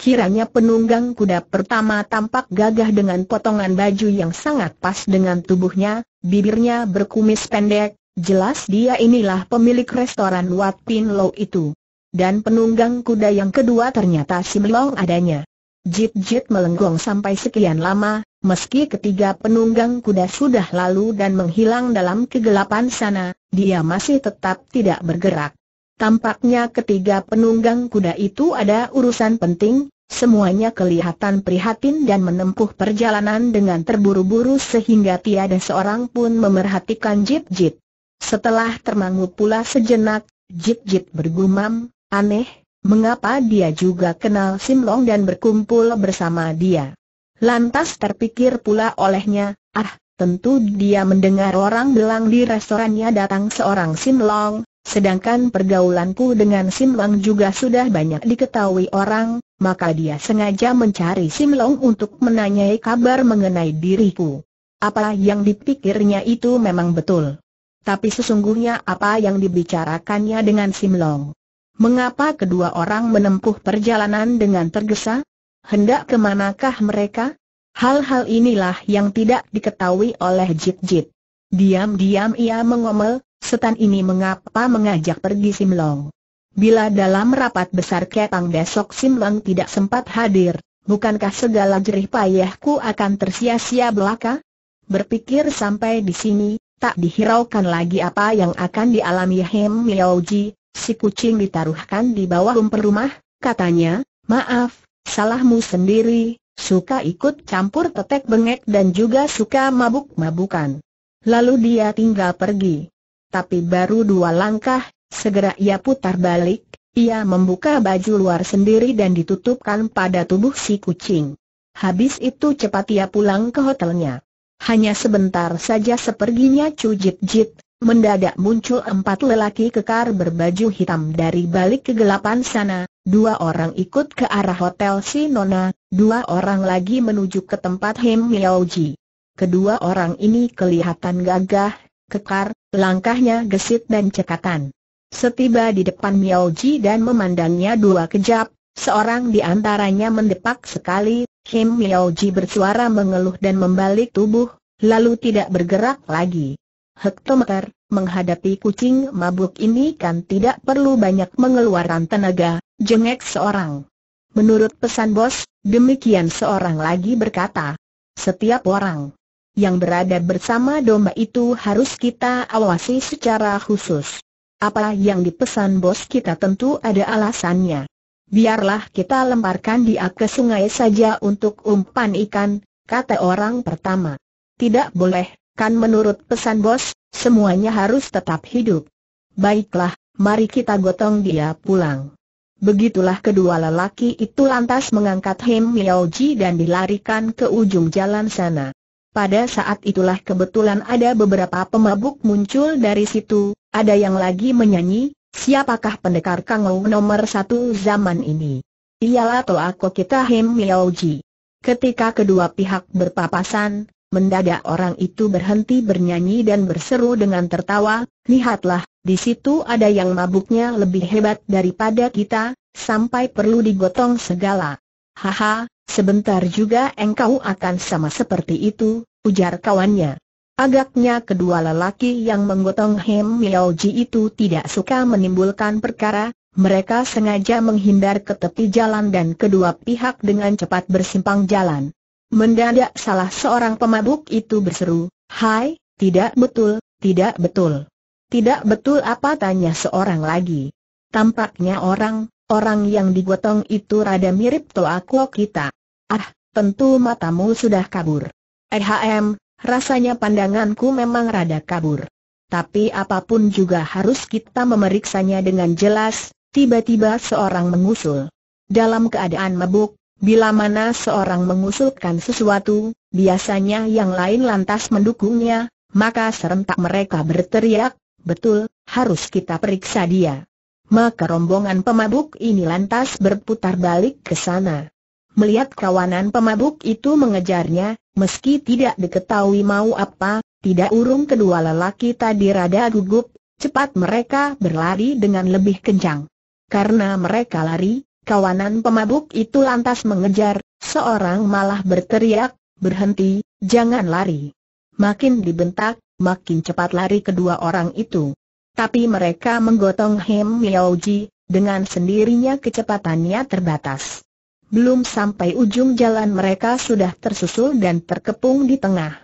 Kiranya penunggang kuda pertama tampak gagah dengan potongan baju yang sangat pas dengan tubuhnya, bibirnya berkumis pendek, jelas dia inilah pemilik restoran Wat Pin Lo itu. Dan penunggang kuda yang kedua ternyata Melong adanya. Jit-jit melenggong sampai sekian lama, meski ketiga penunggang kuda sudah lalu dan menghilang dalam kegelapan sana, dia masih tetap tidak bergerak. Tampaknya ketiga penunggang kuda itu ada urusan penting, Semuanya kelihatan prihatin dan menempuh perjalanan dengan terburu-buru sehingga tiada seorang pun memerhatikan Jip Jip. Setelah termangu pula sejenak, Jip Jip bergumam, aneh, mengapa dia juga kenal Sim Long dan berkumpul bersama dia. Lantas terpikir pula olehnya, ah, tentu dia mendengar orang bilang di restorannya datang seorang Sim Long, Sedangkan pergaulanku dengan Sim Long juga sudah banyak diketahui orang, maka dia sengaja mencari Sim Long untuk menanyai kabar mengenai diriku. Apa yang dipikirnya itu memang betul. Tapi sesungguhnya apa yang dibicarakannya dengan Sim Long? Mengapa kedua orang menempuh perjalanan dengan tergesa? Hendak kemanakah mereka? Hal-hal inilah yang tidak diketahui oleh Jit Jit. Diam-diam ia mengomel, setan ini mengapa mengajak pergi Simlong. Bila dalam rapat besar Ketang besok Simlong tidak sempat hadir, bukankah segala jerih payahku akan tersia-sia belaka? Berpikir sampai di sini, tak dihiraukan lagi apa yang akan dialami Hem Miaoji, si kucing ditaruhkan di bawah rumput rumah, katanya, maaf, salahmu sendiri, suka ikut campur tetek bengek dan juga suka mabuk-mabukan. Lalu dia tinggal pergi tapi baru dua langkah, segera ia putar balik, ia membuka baju luar sendiri dan ditutupkan pada tubuh si kucing. Habis itu cepat ia pulang ke hotelnya. Hanya sebentar saja seperginya Chu Jit Jit, mendadak muncul empat lelaki kekar berbaju hitam dari balik kegelapan sana, dua orang ikut ke arah hotel si Nona, dua orang lagi menuju ke tempat Hem Miao Ji. Kedua orang ini kelihatan gagah, kekar, langkahnya gesit dan cekatan. Setiba di depan Miao Ji dan memandangnya dua kejap, seorang di antaranya mendepak sekali, Kim Miao Ji bersuara mengeluh dan membalik tubuh, lalu tidak bergerak lagi. Hektometer, menghadapi kucing mabuk ini kan tidak perlu banyak mengeluarkan tenaga, jengek seorang. Menurut pesan bos, demikian seorang lagi berkata. Setiap orang yang berada bersama domba itu harus kita awasi secara khusus. Apa yang dipesan bos kita tentu ada alasannya. Biarlah kita lemparkan dia ke sungai saja untuk umpan ikan, kata orang pertama. Tidak boleh, kan menurut pesan bos, semuanya harus tetap hidup. Baiklah, mari kita gotong dia pulang. Begitulah kedua lelaki itu lantas mengangkat Hem Miao Ji dan dilarikan ke ujung jalan sana. Pada saat itulah kebetulan ada beberapa pemabuk muncul dari situ, ada yang lagi menyanyi, siapakah pendekar Kangou nomor satu zaman ini? Ialah Toa Kokita Him Miaoji. Ketika kedua pihak berpapasan, mendadak orang itu berhenti bernyanyi dan berseru dengan tertawa, lihatlah, di situ ada yang mabuknya lebih hebat daripada kita, sampai perlu digotong segala. Haha, sebentar juga engkau akan sama seperti itu, ujar kawannya. Agaknya kedua lelaki yang menggotong Hem Miao Ji itu tidak suka menimbulkan perkara, mereka sengaja menghindar ke tepi jalan dan kedua pihak dengan cepat bersimpang jalan. Mendadak salah seorang pemabuk itu berseru, Hai, tidak betul, tidak betul. Tidak betul apa tanya seorang lagi. Tampaknya orang, Orang yang digotong itu rada mirip Kuo kita. Ah, tentu matamu sudah kabur. Ehm, rasanya pandanganku memang rada kabur. Tapi apapun juga harus kita memeriksanya dengan jelas, tiba-tiba seorang mengusul. Dalam keadaan mabuk, bila mana seorang mengusulkan sesuatu, biasanya yang lain lantas mendukungnya, maka serentak mereka berteriak, betul, harus kita periksa dia maka rombongan pemabuk ini lantas berputar balik ke sana. Melihat kawanan pemabuk itu mengejarnya, meski tidak diketahui mau apa, tidak urung kedua lelaki tadi rada gugup, cepat mereka berlari dengan lebih kencang. Karena mereka lari, kawanan pemabuk itu lantas mengejar, seorang malah berteriak, berhenti, jangan lari. Makin dibentak, makin cepat lari kedua orang itu. Tapi mereka menggotong Hem Miaoji, dengan sendirinya kecepatannya terbatas. Belum sampai ujung jalan mereka sudah tersusul dan terkepung di tengah.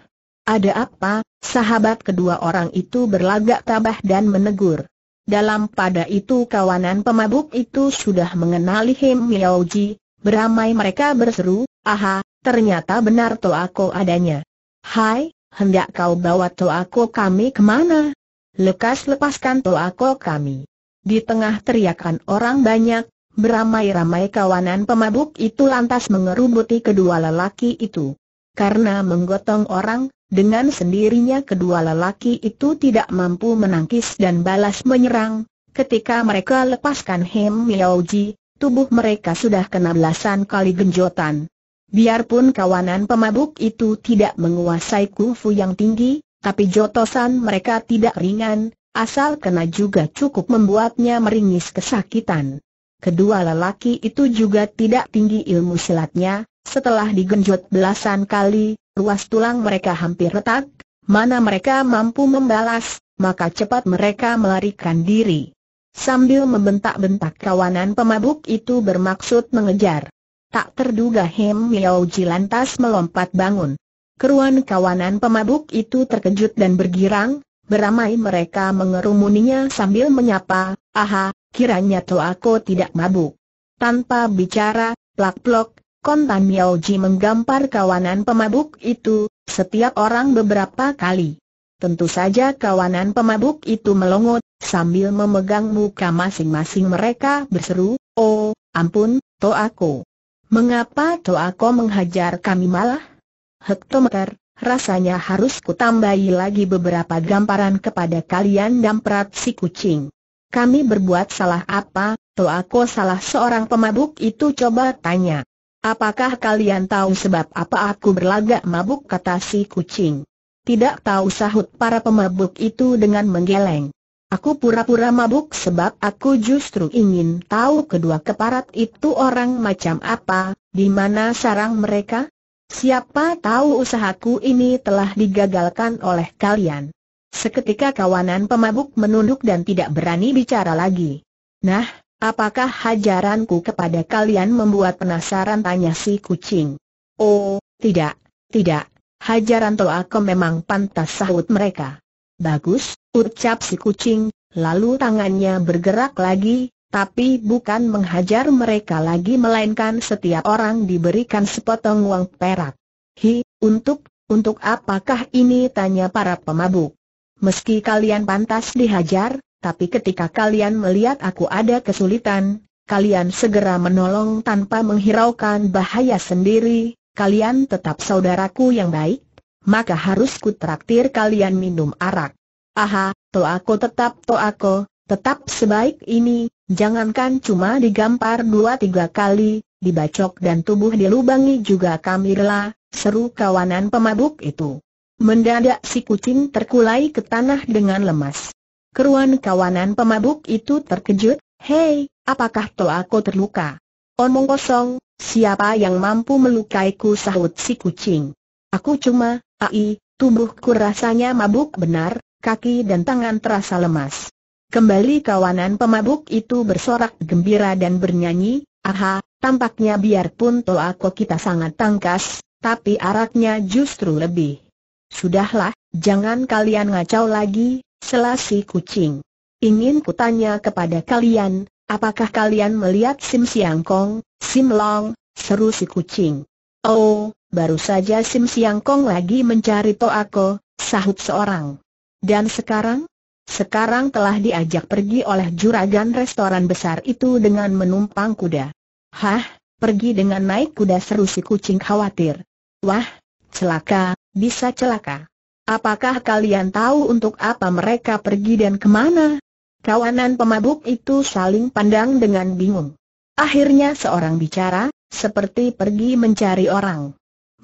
Ada apa? Sahabat kedua orang itu berlagak tabah dan menegur. Dalam pada itu kawanan pemabuk itu sudah mengenali Hem Miaoji, beramai mereka berseru, aha, ternyata benar Toako adanya. Hai, hendak kau bawa Toako kami kemana? lekas lepaskan toako kami. Di tengah teriakan orang banyak, beramai-ramai kawanan pemabuk itu lantas mengerubuti kedua lelaki itu. Karena menggotong orang, dengan sendirinya kedua lelaki itu tidak mampu menangkis dan balas menyerang. Ketika mereka lepaskan Hem Miaoji, tubuh mereka sudah kena belasan kali genjotan. Biarpun kawanan pemabuk itu tidak menguasai kungfu yang tinggi, tapi jotosan mereka tidak ringan, asal kena juga cukup membuatnya meringis kesakitan. Kedua lelaki itu juga tidak tinggi ilmu silatnya, setelah digenjot belasan kali, ruas tulang mereka hampir retak, mana mereka mampu membalas, maka cepat mereka melarikan diri. Sambil membentak-bentak kawanan pemabuk itu bermaksud mengejar. Tak terduga Hem Miao Ji lantas melompat bangun. Keruan kawanan pemabuk itu terkejut dan bergirang, beramai mereka mengerumuninya sambil menyapa, aha, kiranya aku tidak mabuk. Tanpa bicara, plak-plok, Kontan Miaoji menggampar kawanan pemabuk itu, setiap orang beberapa kali. Tentu saja kawanan pemabuk itu melongot, sambil memegang muka masing-masing mereka berseru, Oh, ampun, aku, Mengapa aku menghajar kami malah? hektometer, rasanya harus kutambahi lagi beberapa gambaran kepada kalian damprat si kucing. Kami berbuat salah apa, Tu aku salah seorang pemabuk itu coba tanya. Apakah kalian tahu sebab apa aku berlagak mabuk kata si kucing? Tidak tahu sahut para pemabuk itu dengan menggeleng. Aku pura-pura mabuk sebab aku justru ingin tahu kedua keparat itu orang macam apa, di mana sarang mereka? Siapa tahu usahaku ini telah digagalkan oleh kalian. Seketika kawanan pemabuk menunduk dan tidak berani bicara lagi. Nah, apakah hajaranku kepada kalian membuat penasaran tanya si kucing? Oh, tidak, tidak, hajaran aku memang pantas sahut mereka. Bagus, ucap si kucing, lalu tangannya bergerak lagi, tapi bukan menghajar mereka lagi melainkan setiap orang diberikan sepotong uang perak. Hi, untuk, untuk apakah ini tanya para pemabuk. Meski kalian pantas dihajar, tapi ketika kalian melihat aku ada kesulitan, kalian segera menolong tanpa menghiraukan bahaya sendiri, kalian tetap saudaraku yang baik, maka harus ku traktir kalian minum arak. Aha, aku tetap aku, tetap sebaik ini, Jangankan cuma digampar dua tiga kali, dibacok dan tubuh dilubangi juga kami rela, seru kawanan pemabuk itu. Mendadak si kucing terkulai ke tanah dengan lemas. Keruan kawanan pemabuk itu terkejut, hei, apakah toh aku terluka? Omong kosong, siapa yang mampu melukaiku sahut si kucing. Aku cuma, ai, tubuhku rasanya mabuk benar, kaki dan tangan terasa lemas. Kembali kawanan pemabuk itu bersorak gembira dan bernyanyi, aha, tampaknya biarpun Toako kita sangat tangkas, tapi araknya justru lebih. Sudahlah, jangan kalian ngacau lagi, selasi kucing. Ingin kutanya kepada kalian, apakah kalian melihat Sim Siang Kong, Sim Long, seru si kucing. Oh, baru saja Sim Siang Kong lagi mencari Toako, sahut seorang. Dan sekarang, sekarang telah diajak pergi oleh juragan restoran besar itu dengan menumpang kuda. Hah, pergi dengan naik kuda seru si kucing khawatir. Wah, celaka, bisa celaka. Apakah kalian tahu untuk apa mereka pergi dan kemana? Kawanan pemabuk itu saling pandang dengan bingung. Akhirnya seorang bicara, seperti pergi mencari orang.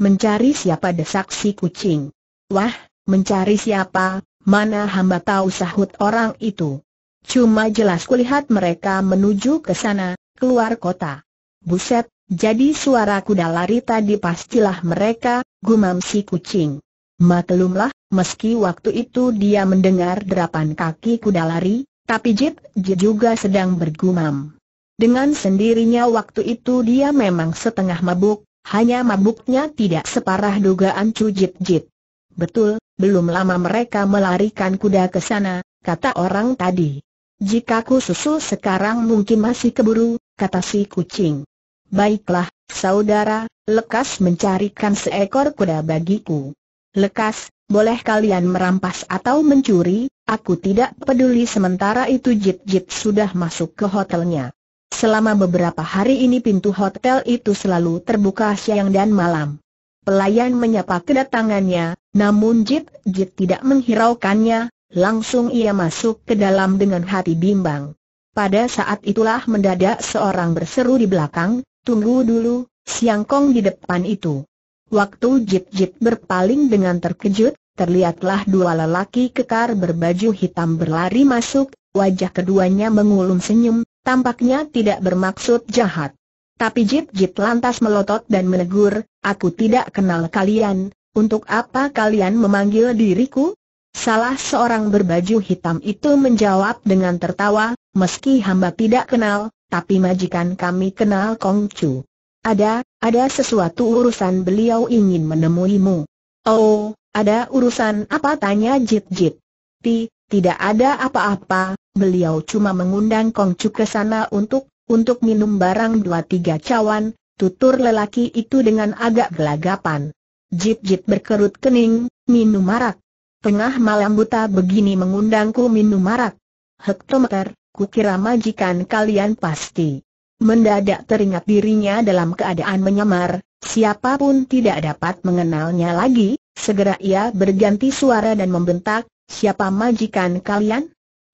Mencari siapa desak si kucing. Wah, mencari siapa, Mana hamba tahu sahut orang itu. Cuma jelas kulihat mereka menuju ke sana, keluar kota. Buset, jadi suara kuda lari tadi pastilah mereka, gumam si kucing. Maklumlah, meski waktu itu dia mendengar derapan kaki kuda lari, tapi Jit, juga sedang bergumam. Dengan sendirinya waktu itu dia memang setengah mabuk, hanya mabuknya tidak separah dugaan Cu Jit Jit. Betul, belum lama mereka melarikan kuda ke sana, kata orang tadi. Jika ku susul sekarang mungkin masih keburu, kata si kucing. Baiklah, saudara, lekas mencarikan seekor kuda bagiku. Lekas, boleh kalian merampas atau mencuri, aku tidak peduli sementara itu Jit-Jit sudah masuk ke hotelnya. Selama beberapa hari ini pintu hotel itu selalu terbuka siang dan malam. Pelayan menyapa kedatangannya, namun Jit Jit tidak menghiraukannya, langsung ia masuk ke dalam dengan hati bimbang. Pada saat itulah mendadak seorang berseru di belakang, tunggu dulu, Siang Kong di depan itu. Waktu Jit Jit berpaling dengan terkejut, terlihatlah dua lelaki kekar berbaju hitam berlari masuk, wajah keduanya mengulung senyum, tampaknya tidak bermaksud jahat. Tapi Jit Jit lantas melotot dan menegur, aku tidak kenal kalian, untuk apa kalian memanggil diriku? Salah seorang berbaju hitam itu menjawab dengan tertawa, meski hamba tidak kenal, tapi majikan kami kenal Kong Chu. Ada, ada sesuatu urusan beliau ingin menemuimu. Oh, ada urusan apa tanya Jit Jit? Ti, tidak ada apa-apa, beliau cuma mengundang Kong Chu ke sana untuk, untuk minum barang dua tiga cawan, tutur lelaki itu dengan agak gelagapan. Jip-jip berkerut kening, minum marak. Tengah malam buta begini mengundangku minum marak. Hektometer, kukira majikan kalian pasti. Mendadak teringat dirinya dalam keadaan menyamar, siapapun tidak dapat mengenalnya lagi, segera ia berganti suara dan membentak, siapa majikan kalian?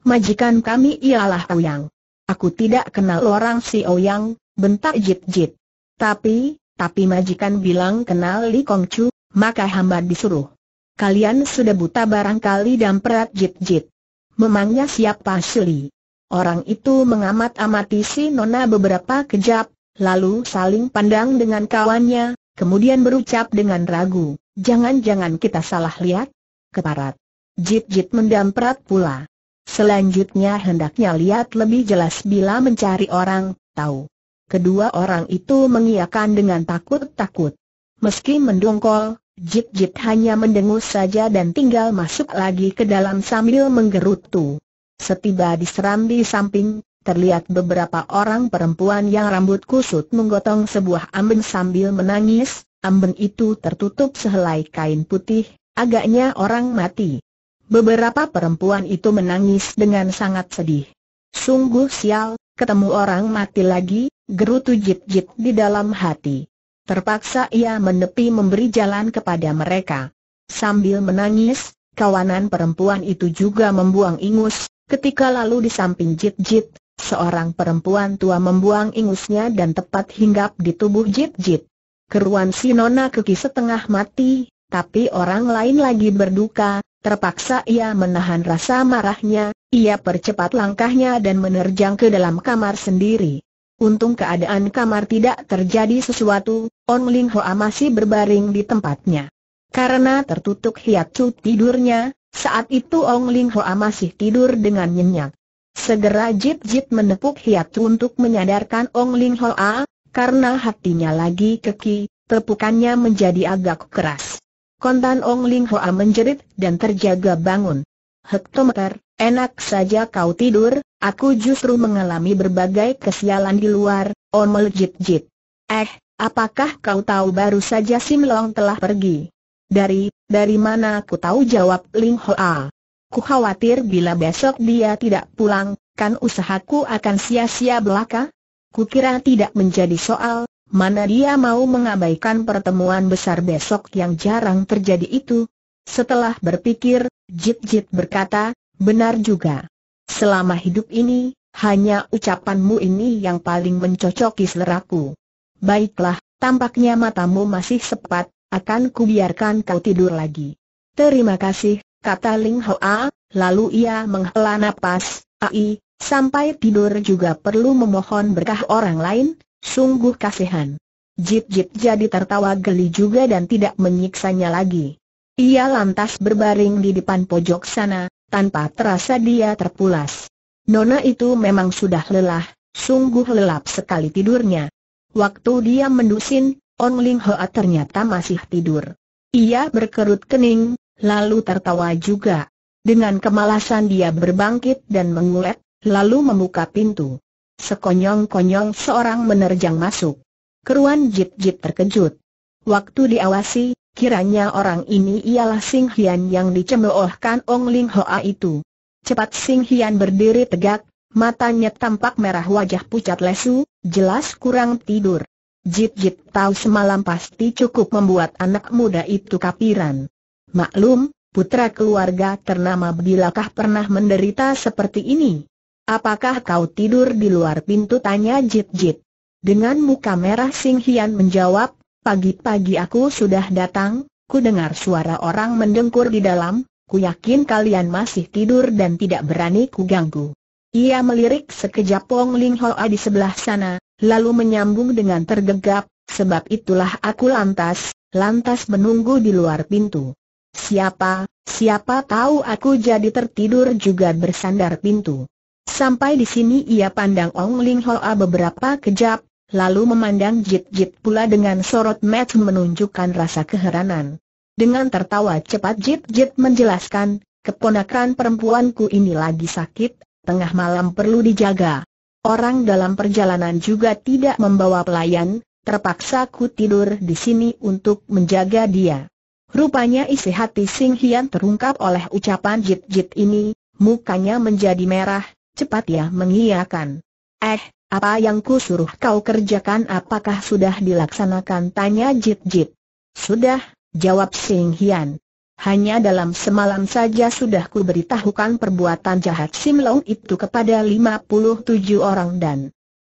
Majikan kami ialah Ouyang. Aku tidak kenal orang si Ouyang, bentak Jip-jip. Tapi, tapi majikan bilang kenal Li Kong Chu, maka hamba disuruh. Kalian sudah buta barangkali dan perat jit-jit. Memangnya siapa Suli? Orang itu mengamat-amati si Nona beberapa kejap, lalu saling pandang dengan kawannya, kemudian berucap dengan ragu, jangan-jangan kita salah lihat? Keparat. Jit-jit mendamprat pula. Selanjutnya hendaknya lihat lebih jelas bila mencari orang, tahu. Kedua orang itu mengiakan dengan takut-takut. Meski mendongkol, Jip Jip hanya mendengus saja dan tinggal masuk lagi ke dalam sambil menggerutu. Setiba di serambi samping, terlihat beberapa orang perempuan yang rambut kusut menggotong sebuah amben sambil menangis, amben itu tertutup sehelai kain putih, agaknya orang mati. Beberapa perempuan itu menangis dengan sangat sedih. Sungguh sial, ketemu orang mati lagi, gerutu jip-jip di dalam hati. Terpaksa ia menepi memberi jalan kepada mereka. Sambil menangis, kawanan perempuan itu juga membuang ingus, ketika lalu di samping jip-jip, seorang perempuan tua membuang ingusnya dan tepat hinggap di tubuh jip-jip. Keruan si Nona Keki setengah mati, tapi orang lain lagi berduka, terpaksa ia menahan rasa marahnya, ia percepat langkahnya dan menerjang ke dalam kamar sendiri. Untung keadaan kamar tidak terjadi sesuatu, On Ling Hoa masih berbaring di tempatnya. Karena tertutup hiacu tidurnya, saat itu Ong Ling Hoa masih tidur dengan nyenyak. Segera Jip Jip menepuk hiacu untuk menyadarkan Ong Ling Hoa, karena hatinya lagi keki, tepukannya menjadi agak keras. Kontan Ong Ling Hoa menjerit dan terjaga bangun. Hektometer, enak saja kau tidur, aku justru mengalami berbagai kesialan di luar, omel jit-jit. Eh, apakah kau tahu baru saja Sim Long telah pergi? Dari, dari mana aku tahu jawab Ling Hoa. Ku khawatir bila besok dia tidak pulang, kan usahaku akan sia-sia belaka? Ku kira tidak menjadi soal, mana dia mau mengabaikan pertemuan besar besok yang jarang terjadi itu, setelah berpikir, Jit Jit berkata, benar juga. Selama hidup ini, hanya ucapanmu ini yang paling mencocoki seleraku. Baiklah, tampaknya matamu masih sepat, akan kubiarkan kau tidur lagi. Terima kasih, kata Ling Hoa, lalu ia menghela napas, ai, sampai tidur juga perlu memohon berkah orang lain, sungguh kasihan. Jip Jip jadi tertawa geli juga dan tidak menyiksanya lagi. Ia lantas berbaring di depan pojok sana, tanpa terasa dia terpulas. Nona itu memang sudah lelah, sungguh lelap sekali tidurnya. Waktu dia mendusin, On Ling Hoa ternyata masih tidur. Ia berkerut kening, lalu tertawa juga. Dengan kemalasan dia berbangkit dan mengulek, lalu membuka pintu. Sekonyong-konyong seorang menerjang masuk. Keruan jip-jip terkejut. Waktu diawasi, Kiranya orang ini ialah Sing Hian yang dicemoohkan Ong Ling Hoa itu. Cepat Sing Hian berdiri tegak, matanya tampak merah wajah pucat lesu, jelas kurang tidur. Jit-jit tahu semalam pasti cukup membuat anak muda itu kapiran. Maklum, putra keluarga ternama bilakah pernah menderita seperti ini? Apakah kau tidur di luar pintu? Tanya Jit-jit. Dengan muka merah Sing Hian menjawab, Pagi-pagi aku sudah datang, ku dengar suara orang mendengkur di dalam, ku yakin kalian masih tidur dan tidak berani ku ganggu. Ia melirik sekejap Wong Ling Hoa di sebelah sana, lalu menyambung dengan tergegap, sebab itulah aku lantas, lantas menunggu di luar pintu. Siapa, siapa tahu aku jadi tertidur juga bersandar pintu. Sampai di sini ia pandang Ong Ling Hoa beberapa kejap, lalu memandang Jit-Jit pula dengan sorot mata menunjukkan rasa keheranan. Dengan tertawa cepat Jit-Jit menjelaskan, keponakan perempuanku ini lagi sakit, tengah malam perlu dijaga. Orang dalam perjalanan juga tidak membawa pelayan, terpaksa ku tidur di sini untuk menjaga dia. Rupanya isi hati Sing Hian terungkap oleh ucapan jit-jit ini, mukanya menjadi merah, cepat ya mengiyakan. Eh, apa yang ku suruh kau kerjakan apakah sudah dilaksanakan? Tanya Jit Jit. Sudah, jawab Sing Hian. Hanya dalam semalam saja sudah ku beritahukan perbuatan jahat Sim Long itu kepada 57 orang dan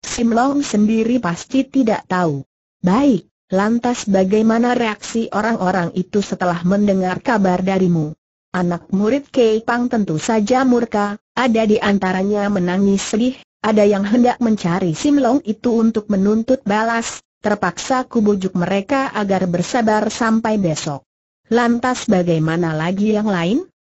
Sim Long sendiri pasti tidak tahu. Baik, lantas bagaimana reaksi orang-orang itu setelah mendengar kabar darimu? Anak murid Kei Pang tentu saja murka, ada di antaranya menangis sedih, ada yang hendak mencari Simlong itu untuk menuntut balas, terpaksa kubujuk mereka agar bersabar sampai besok. Lantas bagaimana lagi yang lain?